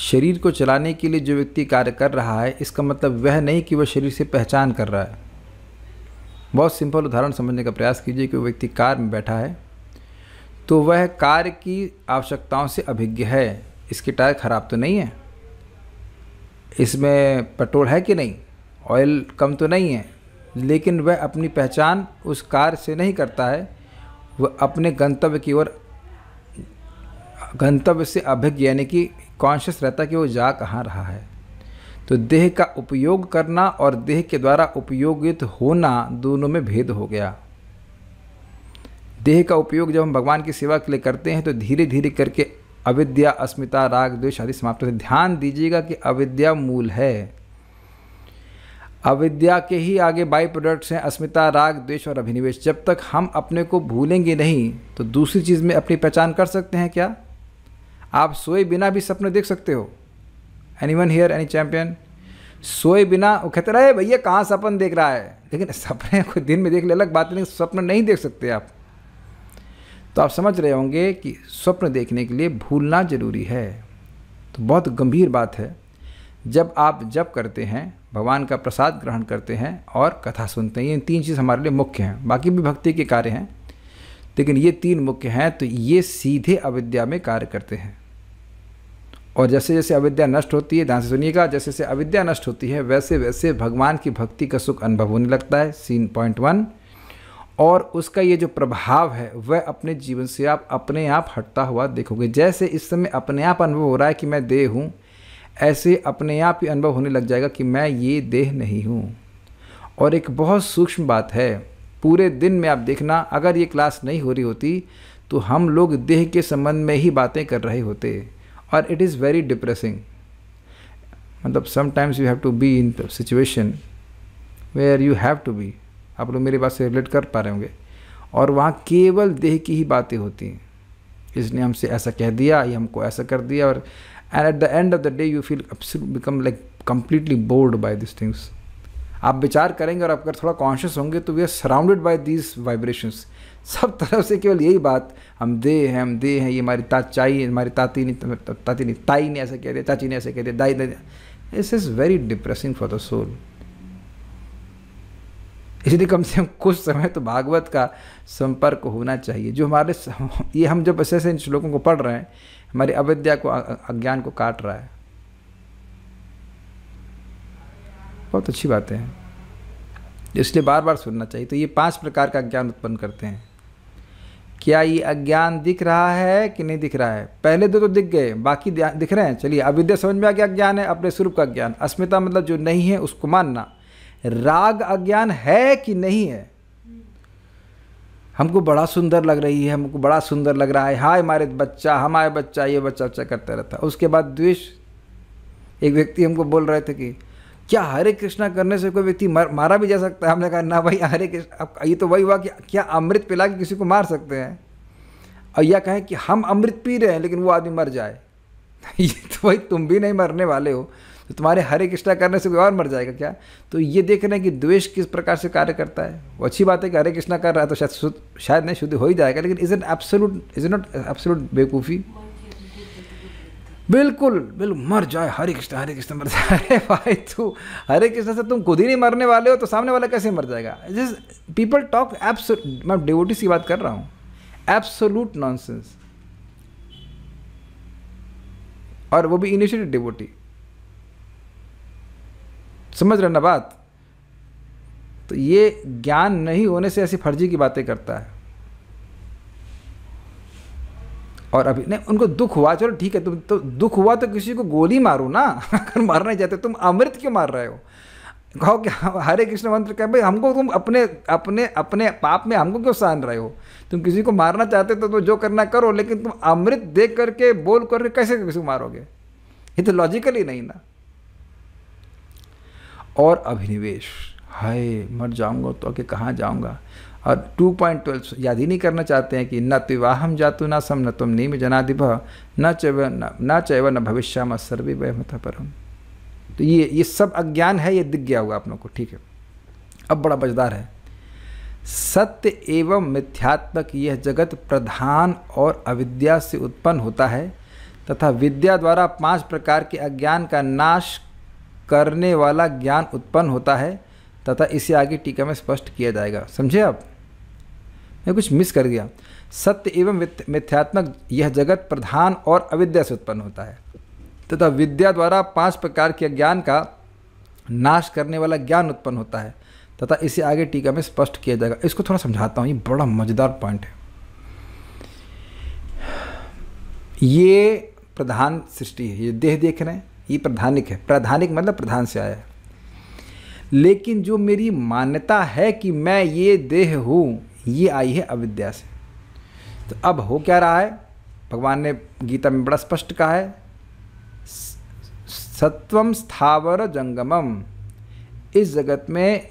शरीर को चलाने के लिए जो व्यक्ति कार्य कर रहा है इसका मतलब वह नहीं कि वह शरीर से पहचान कर रहा है बहुत सिंपल उदाहरण समझने का प्रयास कीजिए कि वह व्यक्ति कार में बैठा है तो वह कार की आवश्यकताओं से अभिज्ञ है इसके टायर ख़राब तो नहीं है इसमें पेट्रोल है कि नहीं ऑयल कम तो नहीं है लेकिन वह अपनी पहचान उस कार से नहीं करता है वह अपने गंतव्य की ओर गंतव्य से अभिज्ञ यानी कि कॉन्शियस रहता है कि वो जा कहाँ रहा है तो देह का उपयोग करना और देह के द्वारा उपयोगित होना दोनों में भेद हो गया देह का उपयोग जब हम भगवान की सेवा के लिए करते हैं तो धीरे धीरे करके अविद्या अस्मिता राग द्वेष आदि समाप्त होते ध्यान दीजिएगा कि अविद्या मूल है अविद्या के ही आगे बाई प्रोडक्ट्स हैं अस्मिता राग द्वेष और अभिनिवेश जब तक हम अपने को भूलेंगे नहीं तो दूसरी चीज़ में अपनी पहचान कर सकते हैं क्या आप सोए बिना भी सपने देख सकते हो anyone here any champion सोए बिना वो कहते रहे भैया कहाँ सपन देख रहा है लेकिन सपने को दिन में देख ले अलग बात नहीं स्वप्न नहीं देख सकते आप तो आप समझ रहे होंगे कि स्वप्न देखने के लिए भूलना जरूरी है तो बहुत गंभीर बात है जब आप जब करते हैं भगवान का प्रसाद ग्रहण करते हैं और कथा सुनते हैं ये तीन चीज़ हमारे लिए मुख्य हैं बाकी भी भक्ति के कार्य हैं लेकिन ये तीन मुख्य हैं तो ये सीधे अविद्या में कार्य करते हैं और जैसे जैसे अविद्या नष्ट होती है ध्यान से सुनिएगा जैसे जैसे अविद्या नष्ट होती है वैसे वैसे भगवान की भक्ति का सुख अनुभव होने लगता है सीन पॉइंट वन और उसका ये जो प्रभाव है वह अपने जीवन से आप अपने आप हटता हुआ देखोगे जैसे इस समय अपने आप अनुभव हो रहा है कि मैं देह हूँ ऐसे अपने आप ही अनुभव होने लग जाएगा कि मैं ये देह नहीं हूँ और एक बहुत सूक्ष्म बात है पूरे दिन में आप देखना अगर ये क्लास नहीं हो रही होती तो हम लोग देह के संबंध में ही बातें कर रहे होते और इट इज़ वेरी डिप्रेसिंग मतलब sometimes you have to be in situation where you have to be आप लोग मेरी बात से रिलेट कर पा रहे होंगे और वहाँ केवल देह की ही बातें होती हैं इसने हमसे ऐसा कह दिया या हमको ऐसा कर दिया और and at the end of the day you feel become like completely bored by this things आप विचार करेंगे और आप अगर थोड़ा कॉन्शियस होंगे तो we are surrounded by these vibrations सब तरफ से केवल यही बात हम दे हैं हम दे हैं ये हमारी ताचाई हमारी ताती ने ताती नहीं ताई ने ऐसा कह दिया चाची ने ऐसा कह दिया दाई ने this is very depressing for the soul इसलिए कम से कम कुछ समय तो भागवत का संपर्क होना चाहिए जो हमारे ये हम जब ऐसे ऐसे इन श्लोकों को पढ़ रहे हैं हमारी अविद्या को अज्ञान को काट रहा है बहुत अच्छी बातें हैं इसलिए बार बार सुनना चाहिए तो ये पांच प्रकार का ज्ञान उत्पन्न करते हैं क्या ये अज्ञान दिख रहा है कि नहीं दिख रहा है पहले दो तो दिख गए बाकी दिख रहे हैं चलिए अविद्या समझ में आ गया ज्ञान है अपने स्वरूप का ज्ञान अस्मिता मतलब जो नहीं है उसको मानना राग अज्ञान है कि नहीं है हमको बड़ा सुंदर लग रही है हमको बड़ा सुंदर लग रहा है हाय हमारे बच्चा हमारे बच्चा ये बच्चा बच्चा करता रहता उसके बाद द्वेष एक व्यक्ति हमको बोल रहे थे कि क्या हरे कृष्णा करने से कोई व्यक्ति मर, मारा भी जा सकता है हमने कहा ना भाई हरे कृष्ण ये तो वही हुआ कि क्या अमृत पिला के किसी को मार सकते हैं और या कहें कि हम अमृत पी रहे हैं लेकिन वो आदमी मर जाए <laughs> ये तो भाई तुम भी नहीं मरने वाले हो तो तुम्हारे हरे कृष्णा करने से कोई और मर जाएगा क्या तो ये देख रहे हैं कि द्वेष किस प्रकार से कार्य करता है वो अच्छी बात है कि हरे कृष्णा कर रहा है तो शायद शायद नहीं शुद्ध हो ही जाएगा लेकिन is an absolute is not absolute बेवकूफ़ी बिल्कुल बिल्कुल मर जाए हरे कृष्ण हरे कृष्ण मर जाए <laughs> अरे भाई तू हरे कृष्ण से तुम खुद ही नहीं मरने वाले हो तो सामने वाला कैसे मर जाएगा जिस पीपल टॉक एप्स मैं डिवोटिस की बात कर रहा हूँ एब्सोलूट नॉन और वो भी इनिशिएटिव डिवोटी समझ रहे ना बात तो ये ज्ञान नहीं होने से ऐसी फर्जी की बातें करता है और अभी नहीं उनको दुख हुआ चलो ठीक है तुम तो दुख हुआ तो किसी को गोली मारो ना <laughs> अगर मारना ही चाहते तुम अमृत क्यों मार रहे हो कहो कि हरे कृष्ण मंत्र कह भाई हमको तुम अपने अपने अपने पाप में हमको क्यों सहन रहे हो तुम किसी को मारना चाहते तो तुम जो करना करो लेकिन तुम अमृत देख करके बोल करके कैसे किसी को मारोगे ये तो लॉजिकली नहीं ना और अभिनिवेश हाय मर जाऊंगा तो आगे कहाँ जाऊंगा और 2.12 याद ही नहीं करना चाहते हैं कि न हम जातु न सम न तुम नीम जनादिभ न चैव न चैव न भविष्याम सर्वे वहमता परम तो ये ये सब अज्ञान है ये दिख गया हुआ आप लोग को ठीक है अब बड़ा मजदार है सत्य एवं मिथ्यात्मक यह जगत प्रधान और अविद्या से उत्पन्न होता है तथा विद्या द्वारा पांच प्रकार के अज्ञान का नाश करने वाला ज्ञान उत्पन्न होता है तथा इसे आगे टीका में स्पष्ट किया जाएगा समझे आप मैं कुछ मिस कर गया सत्य एवं मिथ्यात्मक यह जगत प्रधान और अविद्या से उत्पन्न होता है तथा तो विद्या द्वारा पांच प्रकार के ज्ञान का नाश करने वाला ज्ञान उत्पन्न होता है तथा इसे आगे टीका में स्पष्ट किया जाएगा इसको थोड़ा समझाता हूँ ये बड़ा मज़ेदार पॉइंट है ये प्रधान सृष्टि है ये देह देख रहे हैं ये प्रधानिक है प्रधानिक मतलब प्रधान से आया है लेकिन जो मेरी मान्यता है कि मैं ये देह हूँ ये आई है अविद्या से तो अब हो क्या रहा है भगवान ने गीता में बड़ा स्पष्ट कहा है सत्वम स्थावर जंगमम इस जगत में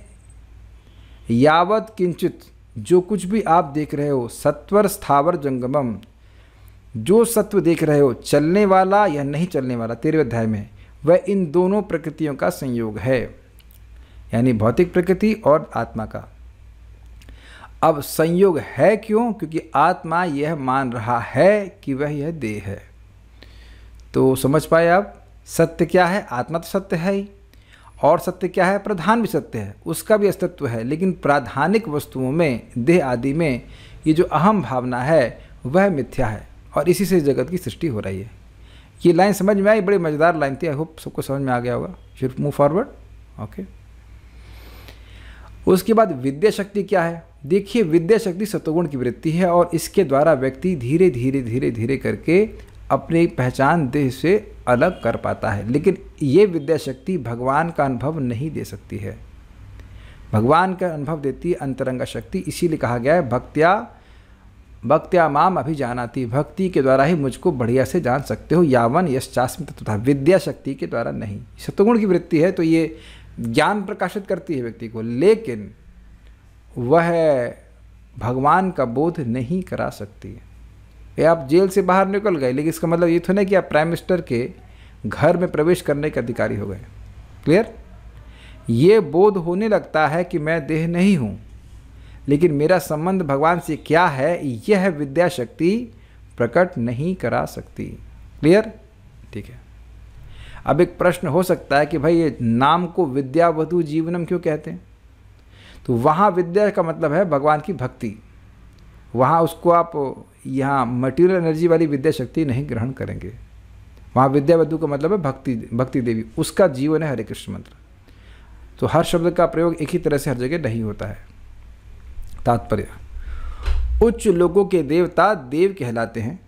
यावत किंचित जो कुछ भी आप देख रहे हो सत्वर स्थावर जंगमम जो सत्व देख रहे हो चलने वाला या नहीं चलने वाला तेरे अध्याय में वह इन दोनों प्रकृतियों का संयोग है यानी भौतिक प्रकृति और आत्मा का अब संयोग है क्यों क्योंकि आत्मा यह मान रहा है कि वह यह देह है तो समझ पाए आप सत्य क्या है आत्मा तो सत्य है ही और सत्य क्या है प्रधान भी सत्य है उसका भी अस्तित्व है लेकिन प्राधानिक वस्तुओं में देह आदि में ये जो अहम भावना है वह मिथ्या है और इसी से जगत की सृष्टि हो रही है ये लाइन समझ में आई बड़ी मज़ेदार लाइन थी आई होप सबको समझ में आ गया होगा should move forward okay okay. उसके बाद विद्या शक्ति क्या है देखिए विद्या शक्ति सतोगुण की वृत्ति है और इसके द्वारा व्यक्ति धीरे धीरे धीरे धीरे करके अपनी पहचान देह से अलग कर पाता है लेकिन ये विद्या शक्ति भगवान का अनुभव नहीं दे सकती है भगवान का अनुभव देती है अंतरंगा शक्ति इसीलिए कहा गया है भक्त्या भक्तिया माम अभी जानाती भक्ति के द्वारा ही मुझको बढ़िया से जान सकते हो यावन यश चास्म तथा विद्या शक्ति के द्वारा नहीं सतगुण की वृत्ति है तो ये ज्ञान प्रकाशित करती है व्यक्ति को लेकिन वह भगवान का बोध नहीं करा सकती है आप जेल से बाहर निकल गए लेकिन इसका मतलब ये तो नहीं कि आप प्राइम मिनिस्टर के घर में प्रवेश करने के अधिकारी हो गए क्लियर ये बोध होने लगता है कि मैं देह नहीं हूँ लेकिन मेरा संबंध भगवान से क्या है यह विद्या शक्ति प्रकट नहीं करा सकती क्लियर ठीक है अब एक प्रश्न हो सकता है कि भाई ये नाम को विद्यावधु जीवनम क्यों कहते हैं तो वहाँ विद्या का मतलब है भगवान की भक्ति वहाँ उसको आप यहाँ मटेरियल एनर्जी वाली विद्या शक्ति नहीं ग्रहण करेंगे वहाँ विद्यावधु का मतलब है भक्ति भक्ति देवी उसका जीवन है हरे कृष्ण मंत्र तो हर शब्द का प्रयोग एक ही तरह से हर जगह नहीं होता है तात्पर्य उच्च लोगों के देवता देव कहलाते हैं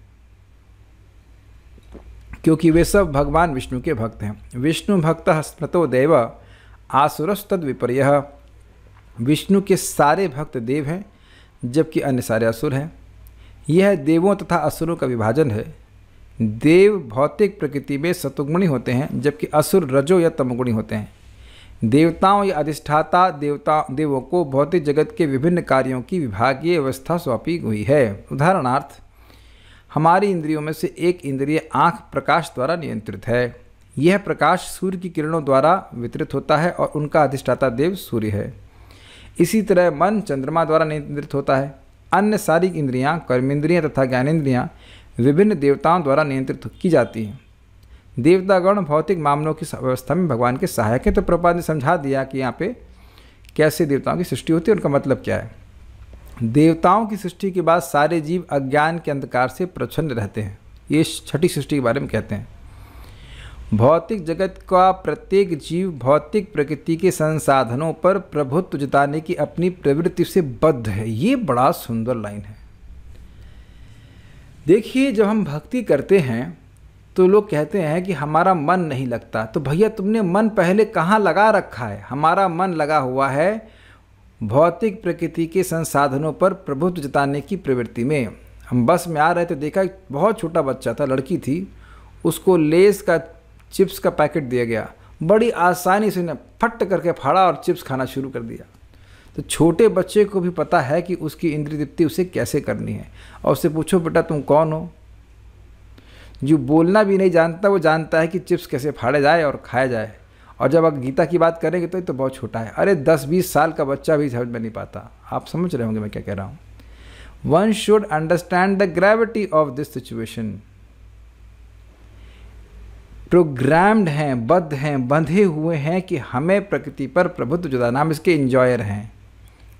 क्योंकि वे सब भगवान विष्णु के भक्त हैं विष्णु भक्त स्मृतो देव तद विपर्य विष्णु के सारे भक्त देव हैं जबकि अन्य सारे असुर हैं यह देवों तथा असुरों का विभाजन है देव भौतिक प्रकृति में सतुगुणी होते हैं जबकि असुर रजो या तमगुणी होते हैं देवताओं या अधिष्ठाता देवता देवों को भौतिक जगत के विभिन्न कार्यों की विभागीय व्यवस्था सौंपी हुई है उदाहरणार्थ हमारी इंद्रियों में से एक इंद्रिय आँख प्रकाश द्वारा नियंत्रित है यह प्रकाश सूर्य की किरणों द्वारा वितरित होता है और उनका अधिष्ठाता देव सूर्य है इसी तरह मन चंद्रमा द्वारा नियंत्रित होता है अन्य सारी इंद्रियां, कर्मेंद्रियां तथा ज्ञानेन्द्रियाँ विभिन्न देवताओं द्वारा नियंत्रित की जाती हैं देवतागण भौतिक मामलों की व्यवस्था में भगवान के सहायक हैं तो प्रपा ने समझा दिया कि यहाँ पे कैसे देवताओं की सृष्टि होती है उनका मतलब क्या है देवताओं की सृष्टि के बाद सारे जीव अज्ञान के अंधकार से प्रच्छन्न रहते हैं ये छठी सृष्टि के बारे में कहते हैं भौतिक जगत का प्रत्येक जीव भौतिक प्रकृति के संसाधनों पर प्रभुत्व जताने की अपनी प्रवृत्ति से बद्ध है ये बड़ा सुंदर लाइन है देखिए जब हम भक्ति करते हैं तो लोग कहते हैं कि हमारा मन नहीं लगता तो भैया तुमने मन पहले कहाँ लगा रखा है हमारा मन लगा हुआ है भौतिक प्रकृति के संसाधनों पर प्रभुत्व जताने की प्रवृत्ति में हम बस में आ रहे थे देखा एक बहुत छोटा बच्चा था लड़की थी उसको लेस का चिप्स का पैकेट दिया गया बड़ी आसानी से उन्हें फट करके फाड़ा और चिप्स खाना शुरू कर दिया तो छोटे बच्चे को भी पता है कि उसकी इंद्रिय तृप्ति उसे कैसे करनी है और उससे पूछो बेटा तुम कौन हो जो बोलना भी नहीं जानता वो जानता है कि चिप्स कैसे फाड़े जाए और खाया जाए और जब आप गीता की बात करेंगे तो ये तो बहुत छोटा है अरे दस बीस साल का बच्चा भी समझ में नहीं पाता आप समझ रहे होंगे मैं क्या कह रहा हूँ one should understand the gravity of this situation programmed हैं बद्ध हैं बंधे हुए हैं कि हमें प्रकृति पर प्रभुत्व जुदा नाम इसके इंजॉयर हैं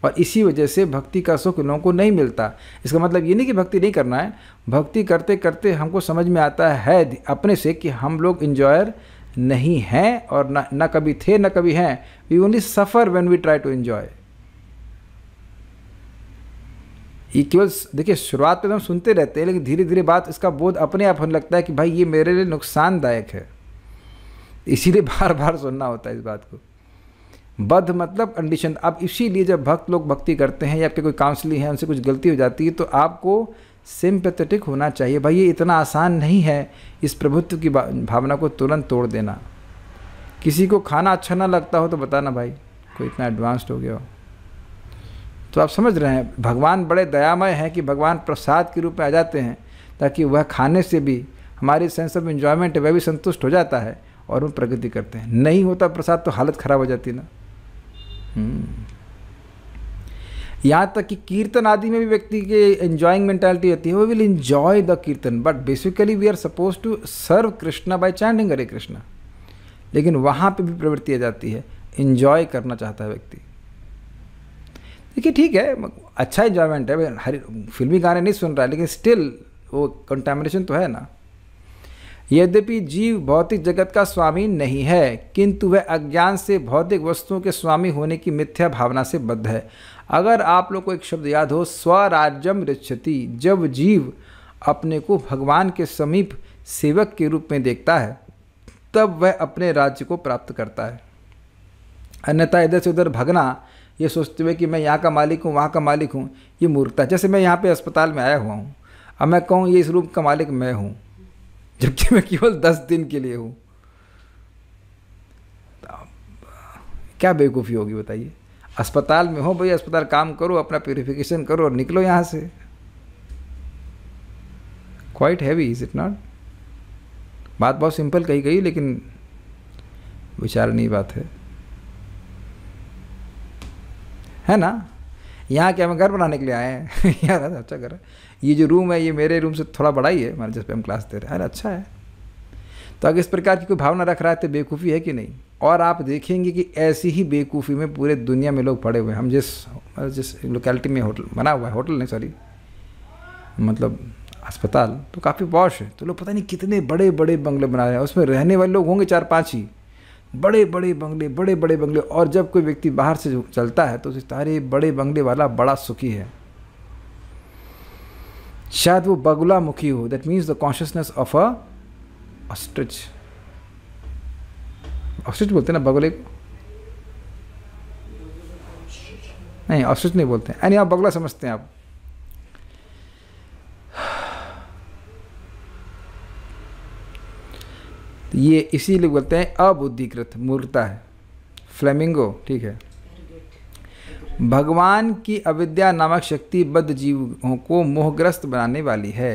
और इसी वजह से भक्ति का सुख लोगों को नहीं मिलता इसका मतलब ये नहीं कि भक्ति नहीं करना है भक्ति करते करते हमको समझ में आता है अपने से कि हम लोग इंजॉयर नहीं हैं और न कभी थे ना कभी हैं we only suffer when we try to enjoy ये केवल देखिए शुरुआत में तो हम सुनते रहते हैं लेकिन धीरे धीरे बात इसका बोध अपने आप होने लगता है कि भाई ये मेरे लिए नुकसानदायक है इसीलिए बार बार सुनना होता है इस बात को बद्ध मतलब कंडीशन अब इसीलिए जब भक्त लोग भक्ति करते हैं या आपके कोई काउंसिलिंग है उनसे कुछ गलती हो जाती है तो आपको सिंपैथेटिक होना चाहिए भाई ये इतना आसान नहीं है इस प्रभुत्व की भावना को तुरंत तोड़ देना किसी को खाना अच्छा ना लगता हो तो बताना भाई कोई इतना एडवांस्ड हो गया हो तो आप समझ रहे हैं भगवान बड़े दयामय हैं कि भगवान प्रसाद के रूप में आ जाते हैं ताकि वह खाने से भी हमारी सेंस ऑफ इन्जॉयमेंट वह भी संतुष्ट हो जाता है और वो प्रगति करते हैं नहीं होता प्रसाद तो हालत ख़राब हो जाती ना हम्म। यहाँ तक कि कीर्तन आदि में भी व्यक्ति के एंजॉइंग मेंटालिटी होती है वो will enjoy the kirtan but basically we are suppose to serve Krishna by chanting Hare Krishna लेकिन वहाँ पे भी प्रवृत्ति आ जाती है इन्जॉय करना चाहता है व्यक्ति देखिए ठीक है अच्छा इन्जॉयमेंट है हर फिल्मी गाने नहीं सुन रहा है लेकिन स्टिल वो कंटेमिनेशन तो है ना यद्यपि जीव भौतिक जगत का स्वामी नहीं है किंतु वह अज्ञान से भौतिक वस्तुओं के स्वामी होने की मिथ्या भावना से बद्ध है अगर आप लोग को एक शब्द याद हो स्वराज्यम रक्षति जब जीव अपने को भगवान के समीप सेवक के रूप में देखता है तब वह अपने राज्य को प्राप्त करता है अन्यथा इधर से उधर भगना ये सोचते हुए कि मैं यहाँ का मालिक हूँ वहाँ का मालिक हूँ ये मूर्खता जैसे मैं यहाँ पे अस्पताल में आया हुआ हूँ अब मैं कहूँ ये इस रूप का मालिक मैं हूँ जबकि मैं केवल दस दिन के लिए हूँ क्या बेवकूफ़ी होगी बताइए अस्पताल में हो भाई अस्पताल काम करो अपना प्योरीफिकेशन करो और निकलो यहाँ से quite heavy is it not बात बहुत सिंपल कही गई लेकिन विचारणीय बात है है ना यहाँ क्या हम घर बनाने के लिए आए हैं <laughs> यार अच्छा घर ये जो रूम है ये मेरे रूम से थोड़ा बड़ा ही है मैंने जिस पर हम क्लास दे रहे हैं अरे अच्छा है तो अगर इस प्रकार की कोई भावना रख रहा है तो बेवकूफ़ी है कि नहीं और आप देखेंगे कि ऐसी ही बेवकूफ़ी में पूरे दुनिया में लोग पड़े हुए हैं हम जिस जिस लोकेलिटी में होटल बना हुआ है होटल नहीं सॉरी मतलब अस्पताल तो काफ़ी पॉश है तो लोग पता नहीं कितने बड़े बड़े बंगले बना रहे हैं उसमें रहने वाले लोग होंगे चार पाँच ही बड़े बड़े बंगले बड़े बड़े बंगले और जब कोई व्यक्ति बाहर से चलता है तो उस तारे बड़े बंगले वाला बड़ा सुखी है शायद वो बगुला मुखी हो that means the consciousness of ostrich अशुच बोलते हैं ना बगुले को नहीं अशुच नहीं बोलते यानी आप बगुला समझते हैं आप तो ये इसीलिए बोलते हैं अबुद्धिकृत मूर्खता है फ्लेमिंगो ठीक है भगवान की अविद्या नामक शक्ति बद्ध जीवों को मोहग्रस्त बनाने वाली है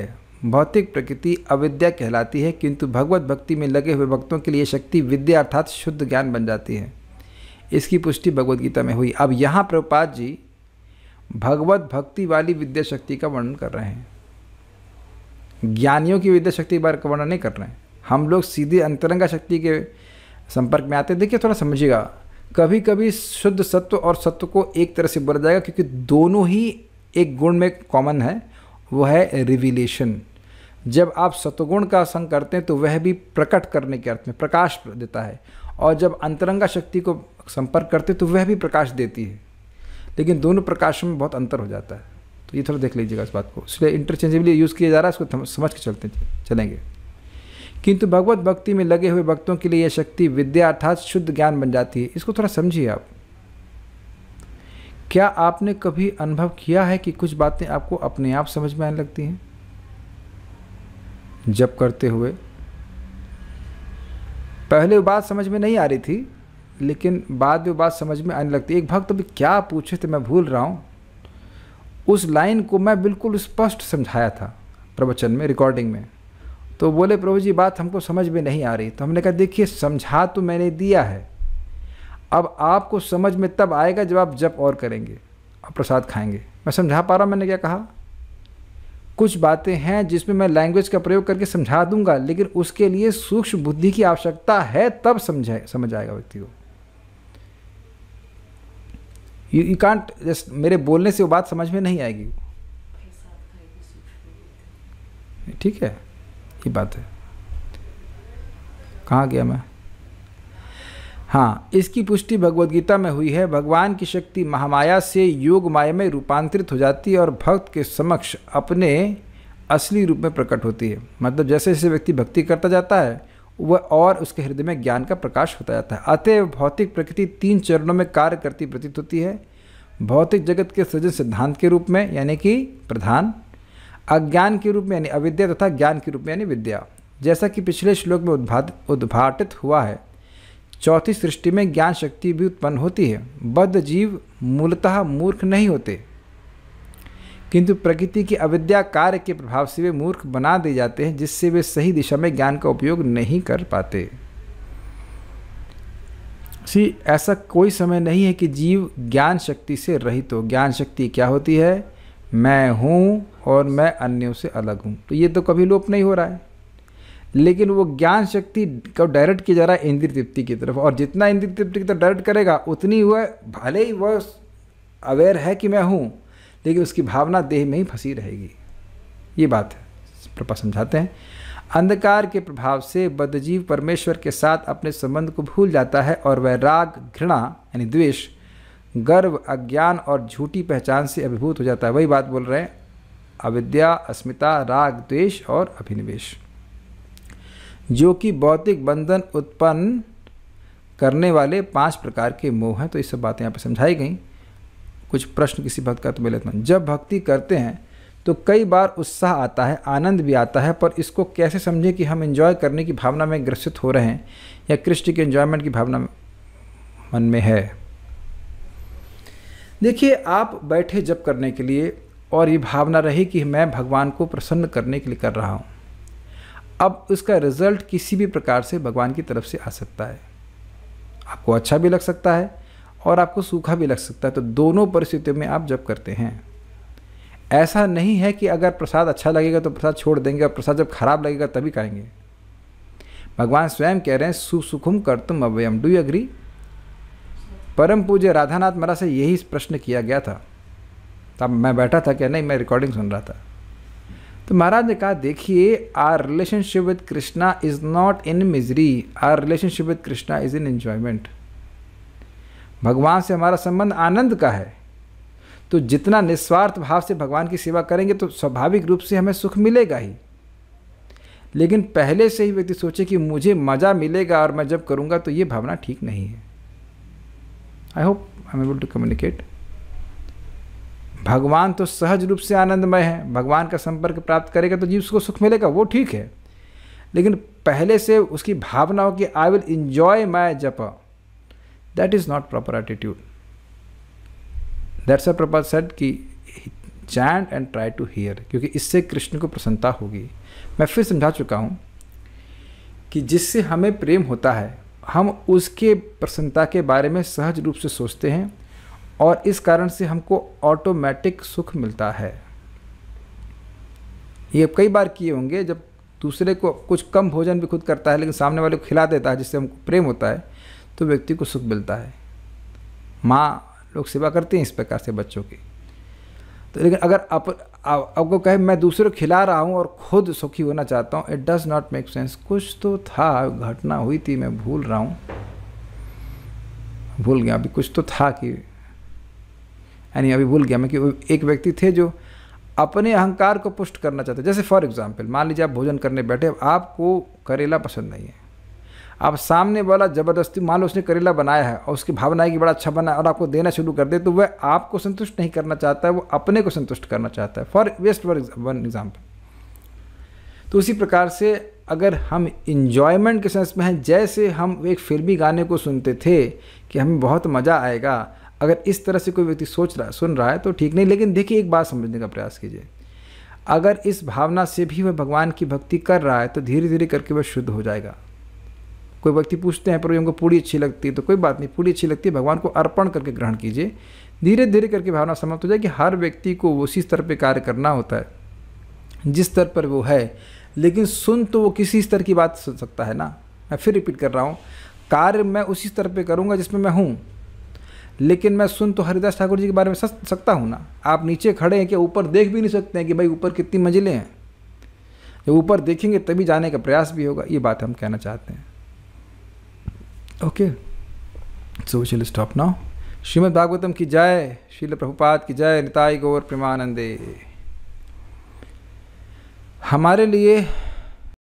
भौतिक प्रकृति अविद्या कहलाती है किंतु भगवत भक्ति में लगे हुए भक्तों के लिए शक्ति विद्या अर्थात शुद्ध ज्ञान बन जाती है इसकी पुष्टि भगवत गीता में हुई अब यहाँ प्रपात जी भगवत भक्ति वाली विद्या शक्ति का वर्णन कर रहे हैं ज्ञानियों की विद्या शक्ति बार का वर्णन नहीं कर रहे हैं हम लोग सीधे अंतरंगा शक्ति के संपर्क में आते देखिए थोड़ा समझिएगा कभी कभी शुद्ध सत्व और सत्व को एक तरह से बोला जाएगा क्योंकि दोनों ही एक गुण में कॉमन है वो है रिविलेशन जब आप सतगुण का संग करते हैं तो वह भी प्रकट करने के अर्थ में प्रकाश देता है और जब अंतरंगा शक्ति को संपर्क करते तो वह भी प्रकाश देती है लेकिन दोनों प्रकाशों में बहुत अंतर हो जाता है तो ये थोड़ा देख लीजिएगा इस बात को इसलिए इंटरचेंजेबली यूज़ किया जा रहा है उसको समझ के चलते चलेंगे किंतु भगवत भक्ति में लगे हुए भक्तों के लिए यह शक्ति विद्या अर्थात शुद्ध ज्ञान बन जाती है इसको थोड़ा समझिए आप क्या आपने कभी अनुभव किया है कि कुछ बातें आपको अपने आप समझ में आने लगती हैं जप करते हुए पहले बात समझ में नहीं आ रही थी लेकिन बाद में बात समझ में आने लगती एक भक्त भी क्या पूछे थे मैं भूल रहा हूँ उस लाइन को मैं बिल्कुल स्पष्ट समझाया था प्रवचन में रिकॉर्डिंग में तो बोले प्रभु जी बात हमको समझ में नहीं आ रही तो हमने कहा देखिए समझा तो मैंने दिया है अब आपको समझ में तब आएगा जब आप जप और करेंगे और प्रसाद खाएंगे मैं समझा पा रहा मैंने क्या कहा कुछ बातें हैं जिसमें मैं लैंग्वेज का प्रयोग करके समझा दूंगा लेकिन उसके लिए सूक्ष्म बुद्धि की आवश्यकता है तब समझे समझ आएगा व्यक्ति को यू यू कांट जस्ट मेरे बोलने से वो बात समझ में नहीं आएगी ठीक है ये बात है कहाँ गया मैं हाँ इसकी पुष्टि भगवद्गीता गीता में हुई है भगवान की शक्ति महामाया से योग माया में रूपांतरित हो जाती है और भक्त के समक्ष अपने असली रूप में प्रकट होती है मतलब जैसे जैसे व्यक्ति भक्ति करता जाता है वह और उसके हृदय में ज्ञान का प्रकाश होता जाता है अतः भौतिक प्रकृति तीन चरणों में कार्य करती प्रतीत होती है भौतिक जगत के सृजन सिद्धांत के रूप में यानी कि प्रधान अज्ञान के रूप में यानी अविद्या तथा ज्ञान के रूप में यानी विद्या जैसा कि पिछले श्लोक में उद्भा उद्भाटित हुआ है चौथी सृष्टि में ज्ञान शक्ति भी उत्पन्न होती है बद्ध जीव मूलतः मूर्ख नहीं होते किंतु प्रकृति की अविद्या कार्य के प्रभाव से वे मूर्ख बना दिए जाते हैं जिससे वे सही दिशा में ज्ञान का उपयोग नहीं कर पाते सी ऐसा कोई समय नहीं है कि जीव ज्ञान शक्ति से रहित हो ज्ञान शक्ति क्या होती है मैं हूँ और मैं अन्यों से अलग हूँ तो ये तो कभी लोप नहीं हो रहा है लेकिन वो ज्ञान शक्ति को डायरेक्ट किया जा रहा है इंद्र तृप्ति की तरफ और जितना इंद्र तृप्ति की तरफ डायरेक्ट करेगा उतनी वह भले ही वह अवेयर है कि मैं हूँ लेकिन उसकी भावना देह में ही फंसी रहेगी ये बात है प्रपा समझाते हैं अंधकार के प्रभाव से बदजीव परमेश्वर के साथ अपने संबंध को भूल जाता है और वह राग घृणा यानी द्वेष गर्व अज्ञान और झूठी पहचान से अभिभूत हो जाता है वही बात बोल रहे हैं अविद्या अस्मिता राग द्वेष और अभिनिवेश जो कि भौतिक बंधन उत्पन्न करने वाले पांच प्रकार के मोह हैं तो ये सब बातें यहाँ पर समझाई गई कुछ प्रश्न किसी भक्त का तो मिले तो जब भक्ति करते हैं तो कई बार उत्साह आता है आनंद भी आता है पर इसको कैसे समझें कि हम एंजॉय करने की भावना में ग्रसित हो रहे हैं या कृष्ण के एंजॉयमेंट की भावना मन में है देखिए आप बैठे जब करने के लिए और ये भावना रही कि मैं भगवान को प्रसन्न करने के लिए कर रहा हूँ अब उसका रिजल्ट किसी भी प्रकार से भगवान की तरफ से आ सकता है आपको अच्छा भी लग सकता है और आपको सूखा भी लग सकता है तो दोनों परिस्थितियों में आप जब करते हैं ऐसा नहीं है कि अगर प्रसाद अच्छा लगेगा तो प्रसाद छोड़ देंगे और प्रसाद जब खराब लगेगा तभी खाएंगे भगवान स्वयं कह रहे हैं सुसुखम कर तुम अवयम डू अग्री परम पूज्य राधानाथ मरा से यही प्रश्न किया गया था तब मैं बैठा था क्या नहीं मैं रिकॉर्डिंग सुन रहा था तो महाराज ने कहा देखिए our relationship with Krishna is not in misery our relationship with Krishna is in enjoyment भगवान से हमारा संबंध आनंद का है तो जितना निस्वार्थ भाव से भगवान की सेवा करेंगे तो स्वाभाविक रूप से हमें सुख मिलेगा ही लेकिन पहले से ही व्यक्ति सोचे कि मुझे मज़ा मिलेगा और मैं जब करूँगा तो ये भावना ठीक नहीं है I hope I am able to communicate भगवान तो सहज रूप से आनंदमय है भगवान का संपर्क प्राप्त करेगा तो जीव उसको सुख मिलेगा वो ठीक है लेकिन पहले से उसकी भावना हो कि I will enjoy my japa that is not proper attitude that's a proper set कि chant and try to hear क्योंकि इससे कृष्ण को प्रसन्नता होगी मैं फिर समझा चुका हूँ कि जिससे हमें प्रेम होता है हम उसके प्रसन्नता के बारे में सहज रूप से सोचते हैं और इस कारण से हमको ऑटोमेटिक सुख मिलता है ये कई बार किए होंगे जब दूसरे को कुछ कम भोजन भी खुद करता है लेकिन सामने वाले को खिला देता है जिससे हमको प्रेम होता है तो व्यक्ति को सुख मिलता है माँ लोग सेवा करते हैं इस प्रकार से बच्चों की तो लेकिन अगर आप आपको कहे मैं दूसरे को खिला रहा हूँ और खुद सुखी होना चाहता हूँ it does not make sense कुछ तो था घटना हुई थी मैं भूल रहा हूँ भूल गया अभी कुछ तो था कि यानी अभी भूल गया मैं कि एक व्यक्ति थे जो अपने अहंकार को पुष्ट करना चाहते जैसे फॉर एग्जाम्पल मान लीजिए आप भोजन करने बैठे आपको करेला पसंद नहीं है आप सामने वाला ज़बरदस्ती मान लो उसने करेला बनाया है और उसकी भावना है कि बड़ा अच्छा बना और आपको देना शुरू कर दे तो वह आपको संतुष्ट नहीं करना चाहता है वो अपने को संतुष्ट करना चाहता है for waste for one example तो उसी प्रकार से अगर हम इंजॉयमेंट के सेंस में हैं जैसे हम एक फिल्मी गाने को सुनते थे कि हमें बहुत मज़ा आएगा अगर इस तरह से कोई व्यक्ति सोच रहा है सुन रहा है तो ठीक नहीं लेकिन देखिए एक बात समझने का प्रयास कीजिए अगर इस भावना से भी वह भगवान की भक्ति कर रहा है तो धीरे धीरे करके वह शुद्ध हो जाएगा कोई व्यक्ति पूछते हैं पर हमको पूरी अच्छी लगती है तो कोई बात नहीं पूरी अच्छी लगती है भगवान को अर्पण करके ग्रहण कीजिए धीरे धीरे करके भावना समाप्त हो जाए कि हर व्यक्ति को उसी स्तर पर कार्य करना होता है जिस स्तर पर वो है लेकिन सुन तो वो किसी स्तर की बात सुन सकता है ना मैं फिर रिपीट कर रहा हूँ कार्य मैं उसी स्तर पर करूँगा जिसमें मैं हूँ लेकिन मैं सुन तो हरिदास ठाकुर जी के बारे में सकता हूँ ना आप नीचे खड़े हैं कि ऊपर देख भी नहीं सकते हैं कि भाई ऊपर कितनी मंजिलें हैं जब ऊपर देखेंगे तभी जाने का प्रयास भी होगा ये बात हम कहना चाहते हैं okay so we shall stop now Shrimad Bhagavatam की जय शिल प्रभुपाद की जय निताई गौर प्रेमानंदे हमारे लिए